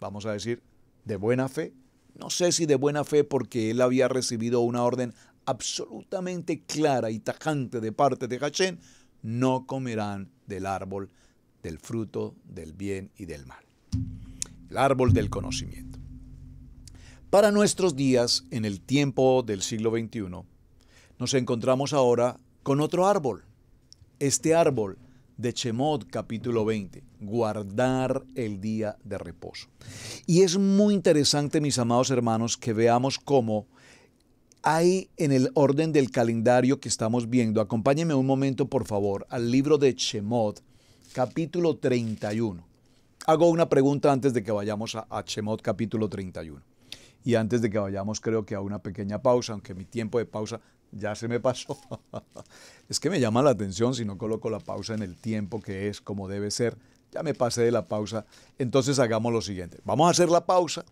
vamos a decir, de buena fe, no sé si de buena fe porque él había recibido una orden absolutamente clara y tajante de parte de Hashem, no comerán del árbol del fruto del bien y del mal. El árbol del conocimiento. Para nuestros días, en el tiempo del siglo XXI, nos encontramos ahora con otro árbol. Este árbol de Chemot capítulo 20, guardar el día de reposo. Y es muy interesante, mis amados hermanos, que veamos cómo hay en el orden del calendario que estamos viendo, acompáñenme un momento por favor al libro de Chemot capítulo 31. Hago una pregunta antes de que vayamos a, Chemod capítulo 31. Y antes de que vayamos creo que a una pequeña pausa, aunque mi tiempo de pausa ya se me pasó. es que me llama la atención si no coloco la pausa en el tiempo que es como debe ser. Ya me pasé de la pausa. Entonces hagamos lo siguiente. Vamos a hacer la pausa.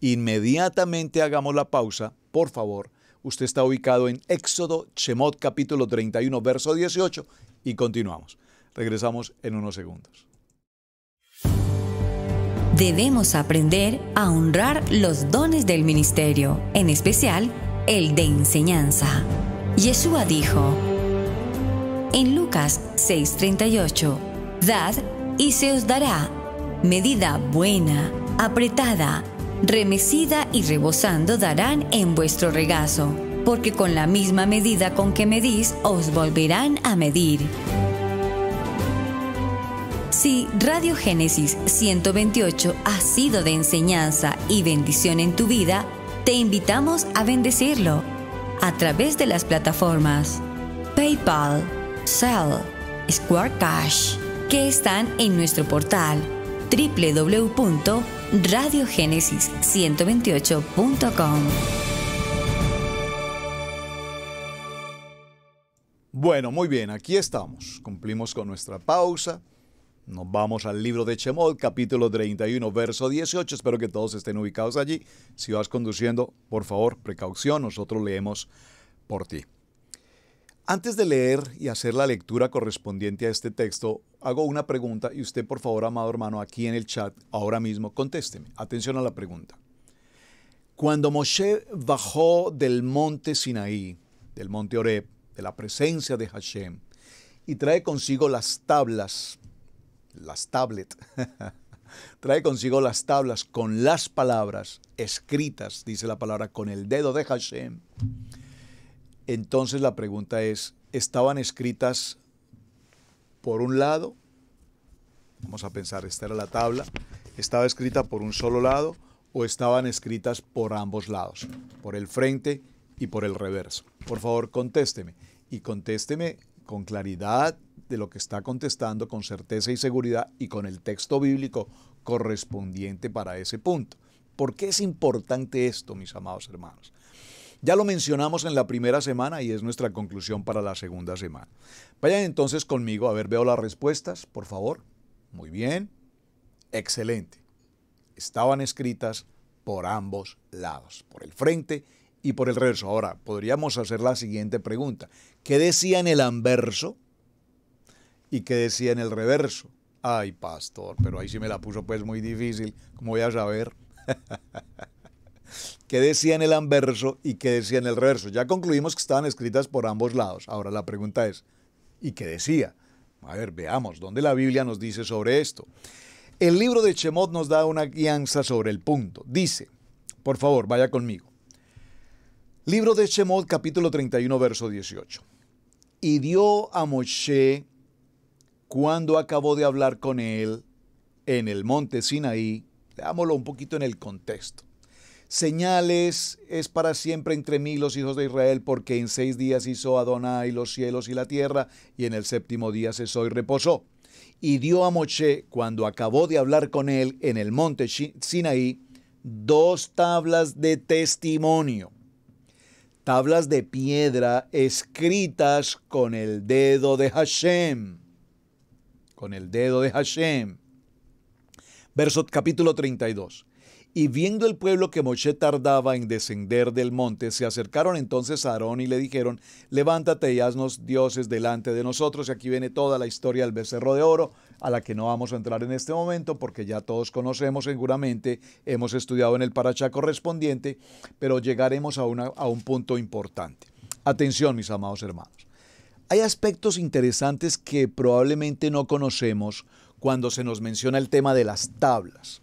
Inmediatamente hagamos la pausa, por favor. Usted está ubicado en Éxodo, Chemot capítulo 31, verso 18 y continuamos. Regresamos en unos segundos. Debemos aprender a honrar los dones del ministerio, en especial el de enseñanza. Yeshua dijo, en Lucas 6:38, Dad y se os dará medida buena, apretada, remecida y rebosando darán en vuestro regazo, porque con la misma medida con que medís os volverán a medir. Si Radio Génesis 128 ha sido de enseñanza y bendición en tu vida, te invitamos a bendecirlo a través de las plataformas PayPal, Cell, Square Cash, que están en nuestro portal www.radiogenesis128.com. Bueno, muy bien, aquí estamos. Cumplimos con nuestra pausa. Nos vamos al libro de Chemol, capítulo 31, verso 18. Espero que todos estén ubicados allí. Si vas conduciendo, por favor, precaución, nosotros leemos por ti. Antes de leer y hacer la lectura correspondiente a este texto, hago una pregunta y usted, por favor, amado hermano, aquí en el chat, ahora mismo, contésteme. Atención a la pregunta. Cuando Moshe bajó del monte Sinaí, del monte Oreb, de la presencia de Hashem, y trae consigo las tablas las tablets. Trae consigo las tablas con las palabras escritas, dice la palabra, con el dedo de Hashem. Entonces la pregunta es, ¿estaban escritas por un lado? Vamos a pensar, esta era la tabla. ¿Estaba escrita por un solo lado o estaban escritas por ambos lados? Por el frente y por el reverso. Por favor, contésteme. Y contésteme con claridad, de lo que está contestando con certeza y seguridad y con el texto bíblico correspondiente para ese punto. ¿Por qué es importante esto, mis amados hermanos? Ya lo mencionamos en la primera semana y es nuestra conclusión para la segunda semana. Vayan entonces conmigo, a ver, veo las respuestas, por favor. Muy bien. Excelente. Estaban escritas por ambos lados, por el frente y por el reverso. Ahora, podríamos hacer la siguiente pregunta. ¿Qué decía en el anverso? ¿Y qué decía en el reverso? Ay, pastor, pero ahí sí me la puso pues muy difícil, como voy a saber. ¿Qué decía en el anverso y qué decía en el reverso? Ya concluimos que estaban escritas por ambos lados. Ahora la pregunta es, ¿y qué decía? A ver, veamos, ¿dónde la Biblia nos dice sobre esto? El libro de Chemot nos da una guianza sobre el punto. Dice, por favor, vaya conmigo. Libro de Chemot, capítulo 31, verso 18. Y dio a Moshe cuando acabó de hablar con él en el monte Sinaí, dámoslo un poquito en el contexto. Señales es para siempre entre mí los hijos de Israel, porque en seis días hizo Adonai los cielos y la tierra, y en el séptimo día cesó y reposó. Y dio a Moshe, cuando acabó de hablar con él en el monte Sinaí, dos tablas de testimonio, tablas de piedra escritas con el dedo de Hashem con el dedo de Hashem. Verso capítulo 32. Y viendo el pueblo que Moshe tardaba en descender del monte, se acercaron entonces a Aarón y le dijeron, levántate y haznos dioses delante de nosotros. Y aquí viene toda la historia del becerro de oro, a la que no vamos a entrar en este momento, porque ya todos conocemos seguramente, hemos estudiado en el paracha correspondiente, pero llegaremos a un punto importante. Atención, mis amados hermanos. Hay aspectos interesantes que probablemente no conocemos cuando se nos menciona el tema de las tablas.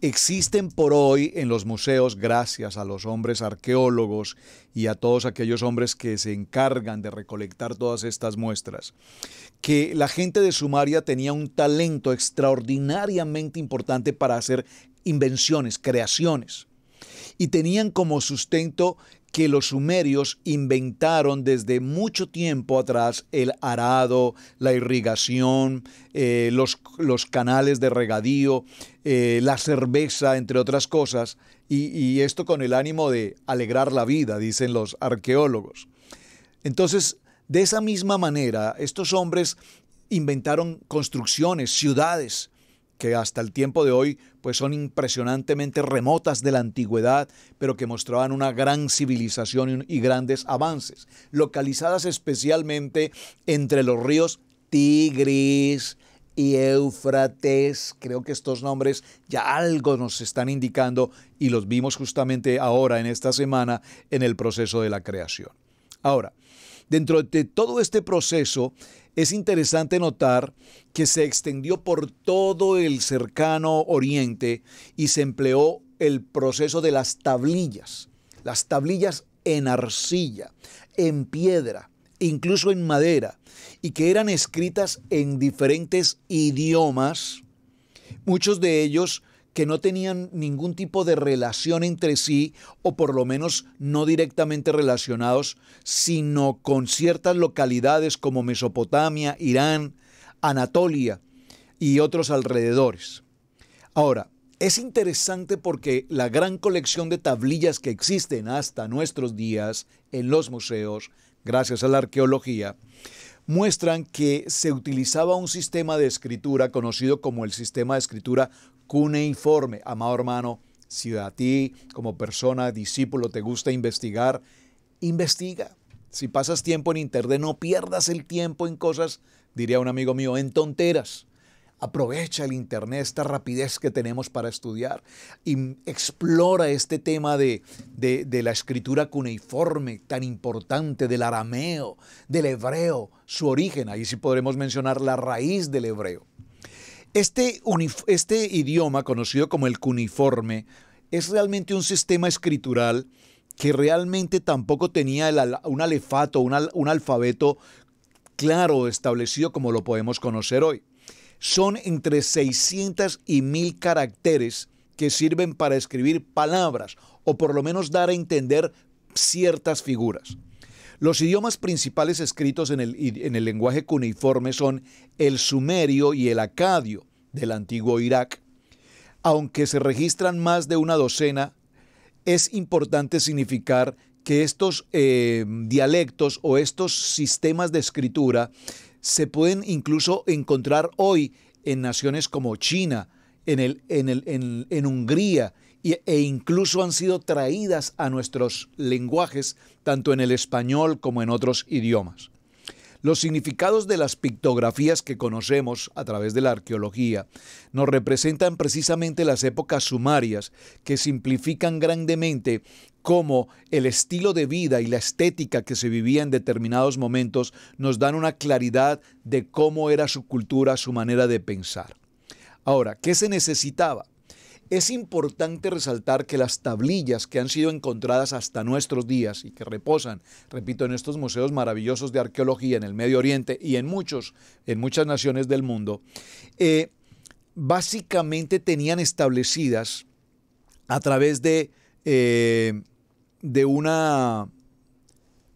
Existen por hoy en los museos, gracias a los hombres arqueólogos y a todos aquellos hombres que se encargan de recolectar todas estas muestras, que la gente de Sumaria tenía un talento extraordinariamente importante para hacer invenciones, creaciones, y tenían como sustento que los sumerios inventaron desde mucho tiempo atrás el arado, la irrigación, eh, los, los, canales de regadío, eh, la cerveza, entre otras cosas, y, y esto con el ánimo de alegrar la vida, dicen los arqueólogos. Entonces, de esa misma manera, estos hombres inventaron construcciones, ciudades, que hasta el tiempo de hoy pues son impresionantemente remotas de la antigüedad, pero que mostraban una gran civilización y grandes avances, localizadas especialmente entre los ríos Tigris y Éufrates. Creo que estos nombres ya algo nos están indicando y los vimos justamente ahora en esta semana en el proceso de la creación. Ahora, dentro de todo este proceso, es interesante notar que se extendió por todo el cercano oriente y se empleó el proceso de las tablillas, las tablillas en arcilla, en piedra, incluso en madera, y que eran escritas en diferentes idiomas, muchos de ellos que no tenían ningún tipo de relación entre sí, o por lo menos no directamente relacionados, sino con ciertas localidades como Mesopotamia, Irán, Anatolia y otros alrededores. Ahora, es interesante porque la gran colección de tablillas que existen hasta nuestros días en los museos, gracias a la arqueología, muestran que se utilizaba un sistema de escritura conocido como el sistema de escritura cuneiforme. Amado hermano, si a ti como persona, discípulo, te gusta investigar, investiga. Si pasas tiempo en internet, no pierdas el tiempo en cosas, diría un amigo mío, en tonteras. Aprovecha el Internet, esta rapidez que tenemos para estudiar y explora este tema de, de, la escritura cuneiforme tan importante, del arameo, del hebreo, su origen. Ahí sí podremos mencionar la raíz del hebreo. Este, este, idioma conocido como el cuneiforme es realmente un sistema escritural que realmente tampoco tenía un alefato, un, alfabeto claro establecido como lo podemos conocer hoy. Son entre 600 y 1000 caracteres que sirven para escribir palabras o por lo menos dar a entender ciertas figuras. Los idiomas principales escritos en el, en el lenguaje cuneiforme son el sumerio y el acadio, del antiguo Irak. Aunque se registran más de una docena, es importante significar que estos eh, dialectos o estos sistemas de escritura se pueden incluso encontrar hoy en naciones como China, en, el, el, en Hungría, e incluso han sido traídas a nuestros lenguajes, tanto en el español como en otros idiomas. Los significados de las pictografías que conocemos a través de la arqueología nos representan precisamente las épocas sumarias que simplifican grandemente cómo el estilo de vida y la estética que se vivía en determinados momentos nos dan una claridad de cómo era su cultura, su manera de pensar. Ahora, ¿qué se necesitaba? Es importante resaltar que las tablillas que han sido encontradas hasta nuestros días y que reposan, repito, en estos museos maravillosos de arqueología en el Medio Oriente y en, muchos, en muchas naciones del mundo, eh, básicamente tenían establecidas a través de, eh, de una,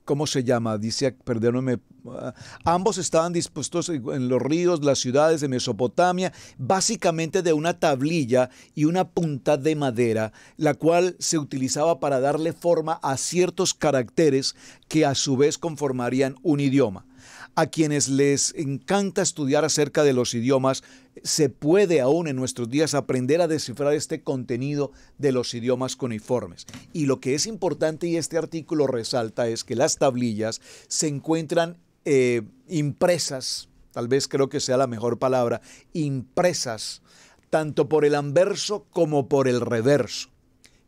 ¿cómo se llama? Dice, perdóname, Ah, ambos estaban dispuestos en los ríos, las ciudades de Mesopotamia, básicamente de una tablilla y una punta de madera, la cual se utilizaba para darle forma a ciertos caracteres que a su vez conformarían un idioma. A quienes les encanta estudiar acerca de los idiomas, se puede aún en nuestros días aprender a descifrar este contenido de los idiomas cuneiformes. Y lo que es importante y este artículo resalta es que las tablillas se encuentran eh, impresas, tal vez creo que sea la mejor palabra, impresas tanto por el anverso como por el reverso.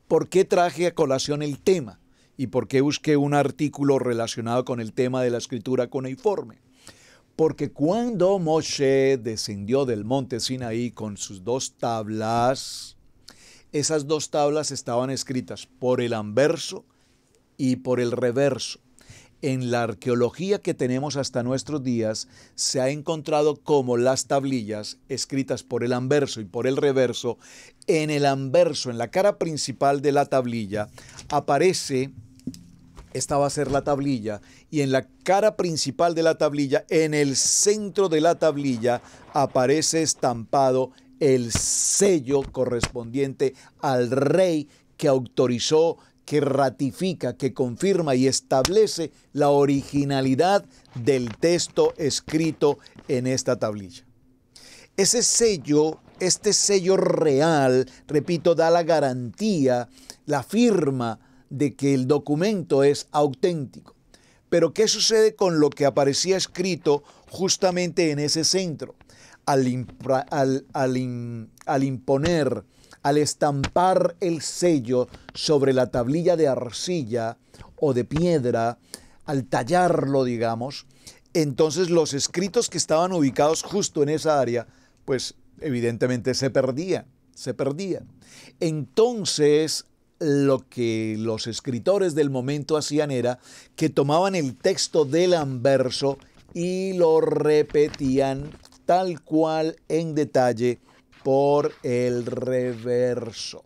¿Por qué traje a colación el tema? ¿Y por qué busqué un artículo relacionado con el tema de la escritura cuneiforme? Porque cuando Moshe descendió del monte Sinaí con sus dos tablas, esas dos tablas estaban escritas por el anverso y por el reverso en la arqueología que tenemos hasta nuestros días se ha encontrado como las tablillas escritas por el anverso y por el reverso, en el anverso, en la cara principal de la tablilla, aparece, esta va a ser la tablilla, y en la cara principal de la tablilla, en el centro de la tablilla, aparece estampado el sello correspondiente al rey que autorizó que ratifica, que confirma y establece la originalidad del texto escrito en esta tablilla. Ese sello, este sello real, repito, da la garantía, la firma de que el documento es auténtico. Pero ¿qué sucede con lo que aparecía escrito justamente en ese centro? Al, imponer al estampar el sello sobre la tablilla de arcilla o de piedra, al tallarlo, digamos, entonces los escritos que estaban ubicados justo en esa área, pues evidentemente se perdían, se perdían. Entonces lo que los escritores del momento hacían era que tomaban el texto del anverso y lo repetían tal cual en detalle por el reverso.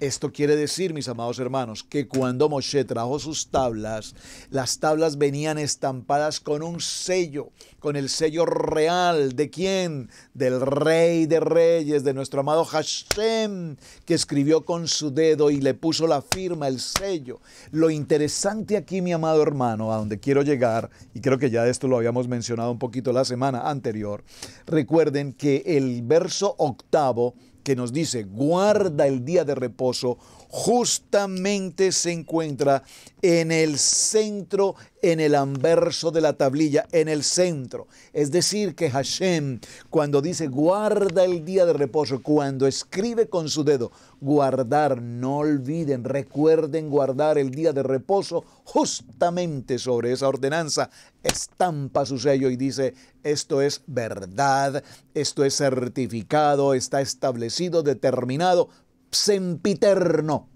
Esto quiere decir, mis amados hermanos, que cuando Moshe trajo sus tablas, las tablas venían estampadas con un sello, con el sello real. ¿De quién? Del rey de reyes, de nuestro amado Hashem, que escribió con su dedo y le puso la firma, el sello. Lo interesante aquí, mi amado hermano, a donde quiero llegar, y creo que ya esto lo habíamos mencionado un poquito la semana anterior, recuerden que el verso octavo, que nos dice, guarda el día de reposo justamente se encuentra en el centro, en el anverso de la tablilla, en el centro. Es decir, que Hashem, cuando dice guarda el día de reposo, cuando escribe con su dedo, guardar, no olviden, recuerden guardar el día de reposo, justamente sobre esa ordenanza estampa su sello y dice, esto es verdad, esto es certificado, está establecido, determinado, sempiterno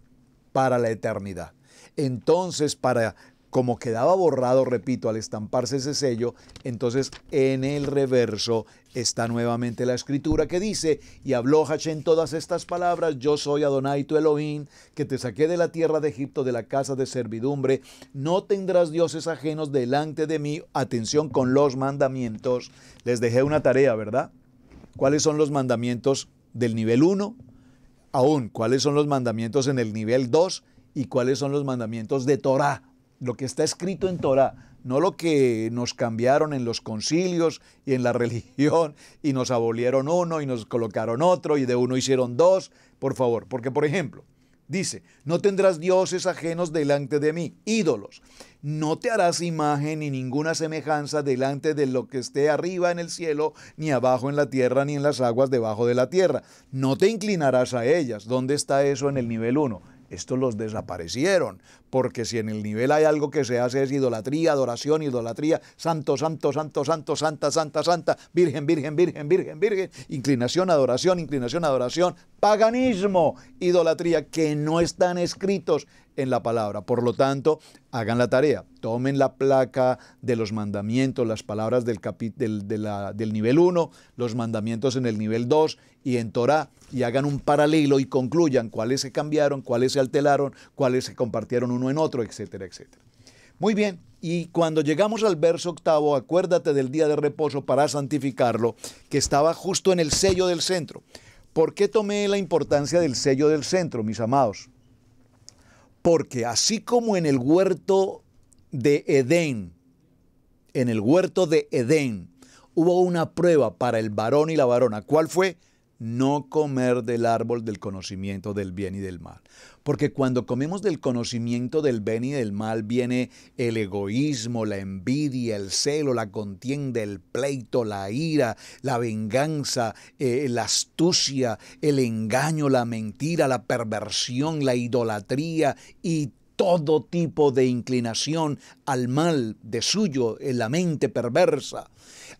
para la eternidad. Entonces, para como quedaba borrado, repito, al estamparse ese sello, entonces en el reverso está nuevamente la escritura que dice, y habló Hashem todas estas palabras, yo soy Adonai tu Elohim, que te saqué de la tierra de Egipto, de la casa de servidumbre, no tendrás dioses ajenos delante de mí, atención con los mandamientos, les dejé una tarea, ¿verdad? ¿Cuáles son los mandamientos del nivel 1? aún cuáles son los mandamientos en el nivel 2 y cuáles son los mandamientos de Torah, lo que está escrito en Torah, no lo que nos cambiaron en los concilios y en la religión y nos abolieron uno y nos colocaron otro y de uno hicieron dos, por favor, porque por ejemplo, dice, no tendrás dioses ajenos delante de mí, ídolos no te harás imagen ni ninguna semejanza delante de lo que esté arriba en el cielo, ni abajo en la tierra, ni en las aguas debajo de la tierra. No te inclinarás a ellas. ¿Dónde está eso en el nivel 1? Estos los desaparecieron, porque si en el nivel hay algo que se hace es idolatría, adoración, idolatría, santo, santo, santo, santo, santa, santa, santa, virgen, virgen, virgen, virgen, virgen, inclinación, adoración, inclinación, adoración, paganismo, idolatría, que no están escritos en la palabra. Por lo tanto, hagan la tarea, tomen la placa de los mandamientos, las palabras del, del nivel 1, los mandamientos en el nivel 2 y en Torah, y hagan un paralelo y concluyan cuáles se cambiaron, cuáles se alteraron, cuáles se compartieron uno en otro, etcétera, etcétera. Muy bien, y cuando llegamos al verso octavo, acuérdate del día de reposo para santificarlo, que estaba justo en el sello del centro. ¿Por qué tomé la importancia del sello del centro, mis amados? Porque así como en el huerto de Edén, en el huerto de Edén, hubo una prueba para el varón y la varona. ¿Cuál fue? no comer del árbol del conocimiento del bien y del mal. Porque cuando comemos del conocimiento del bien y del mal viene el egoísmo, la envidia, el celo, la contienda, el pleito, la ira, la venganza, eh, la astucia, el engaño, la mentira, la perversión, la idolatría y todo tipo de inclinación al mal de suyo en la mente perversa.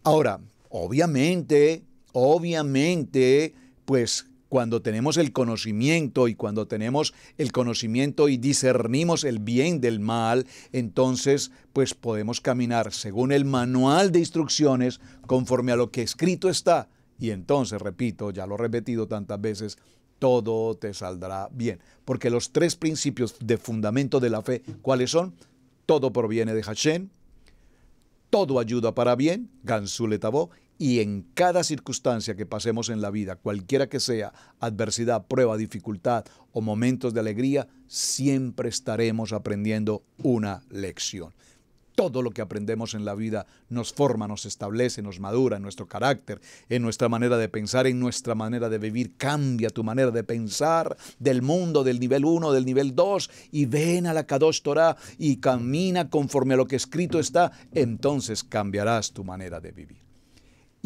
Ahora, obviamente Obviamente, pues cuando tenemos el conocimiento y cuando tenemos el conocimiento y discernimos el bien del mal, entonces pues podemos caminar según el manual de instrucciones conforme a lo que escrito está. Y entonces, repito, ya lo he repetido tantas veces, todo te saldrá bien. Porque los tres principios de fundamento de la fe, ¿cuáles son? Todo proviene de Hashem, todo ayuda para bien, Gansuletabó, y en cada circunstancia que pasemos en la vida, cualquiera que sea, adversidad, prueba, dificultad o momentos de alegría, siempre estaremos aprendiendo una lección. Todo lo que aprendemos en la vida nos forma, nos establece, nos madura en nuestro carácter, en nuestra manera de pensar, en nuestra manera de vivir. Cambia tu manera de pensar del mundo, del nivel 1, del nivel 2, y ven a la Kadosh Torah y camina conforme a lo que escrito está. Entonces cambiarás tu manera de vivir.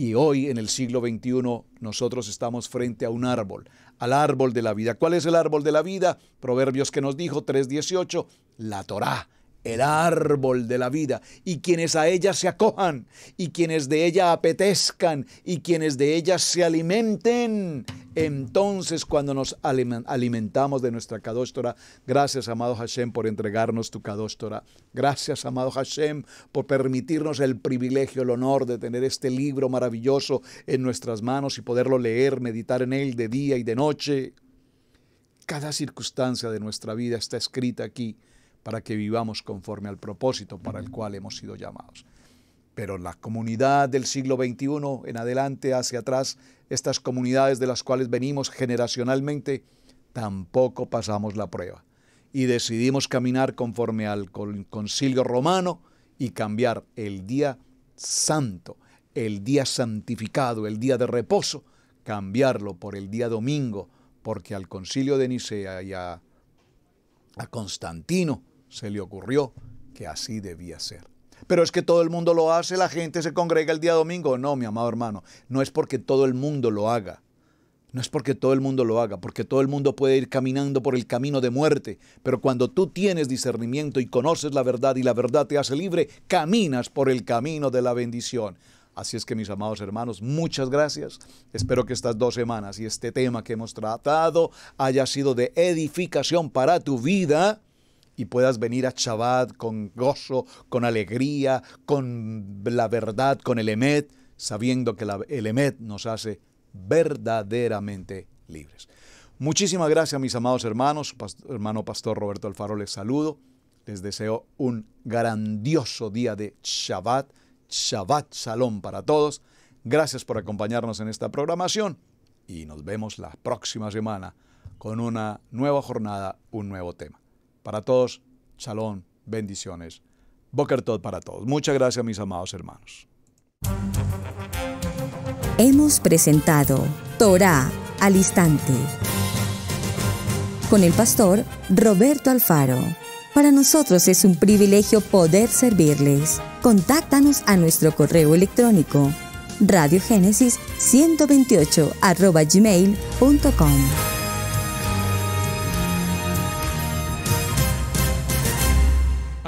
Y hoy, en el siglo XXI, nosotros estamos frente a un árbol, al árbol de la vida. ¿Cuál es el árbol de la vida? Proverbios que nos dijo 3.18, la Torá, el árbol de la vida. Y quienes a ella se acojan, y quienes de ella apetezcan, y quienes de ella se alimenten, entonces, cuando nos alimentamos de nuestra cadóstora, gracias, amado Hashem, por entregarnos tu cadóstora. Gracias, amado Hashem, por permitirnos el privilegio, el honor de tener este libro maravilloso en nuestras manos y poderlo leer, meditar en él de día y de noche. Cada circunstancia de nuestra vida está escrita aquí para que vivamos conforme al propósito para el cual hemos sido llamados. Pero la comunidad del siglo XXI en adelante, hacia atrás, estas comunidades de las cuales venimos generacionalmente, tampoco pasamos la prueba. Y decidimos caminar conforme al concilio romano y cambiar el día santo, el día santificado, el día de reposo, cambiarlo por el día domingo, porque al concilio de Nicea y a, a Constantino se le ocurrió que así debía ser. Pero es que todo el mundo lo hace, la gente se congrega el día domingo. No, mi amado hermano, no es porque todo el mundo lo haga. No es porque todo el mundo lo haga, porque todo el mundo puede ir caminando por el camino de muerte, pero cuando tú tienes discernimiento y conoces la verdad y la verdad te hace libre, caminas por el camino de la bendición. Así es que mis amados hermanos, muchas gracias. Espero que estas dos semanas y este tema que hemos tratado haya sido de edificación para tu vida y puedas venir a Shabbat con gozo, con alegría, con la verdad, con el Emet, sabiendo que la, el Emet nos hace verdaderamente libres. Muchísimas gracias, mis amados hermanos. hermano Pastor Roberto Alfaro, les saludo. Les deseo un grandioso día de Shabbat. Shabbat Shalom para todos. Gracias por acompañarnos en esta programación y nos vemos la próxima semana con una nueva jornada, un nuevo tema. Para todos, salón, bendiciones. Boker Tod para todos. Muchas gracias, mis amados hermanos. Hemos presentado Torah al instante con el pastor Roberto Alfaro. Para nosotros es un privilegio poder servirles. Contáctanos a nuestro correo electrónico radiogénesis128 gmail.com.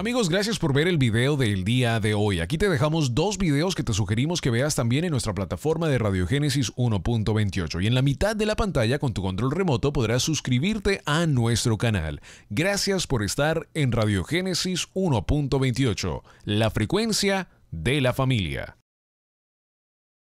Amigos, gracias por ver el video del día de hoy. Aquí te dejamos dos videos que te sugerimos que veas también en nuestra plataforma de Radiogénesis 1.28 y en la mitad de la pantalla con tu control remoto podrás suscribirte a nuestro canal. Gracias por estar en Radiogénesis 1.28, la frecuencia de la familia.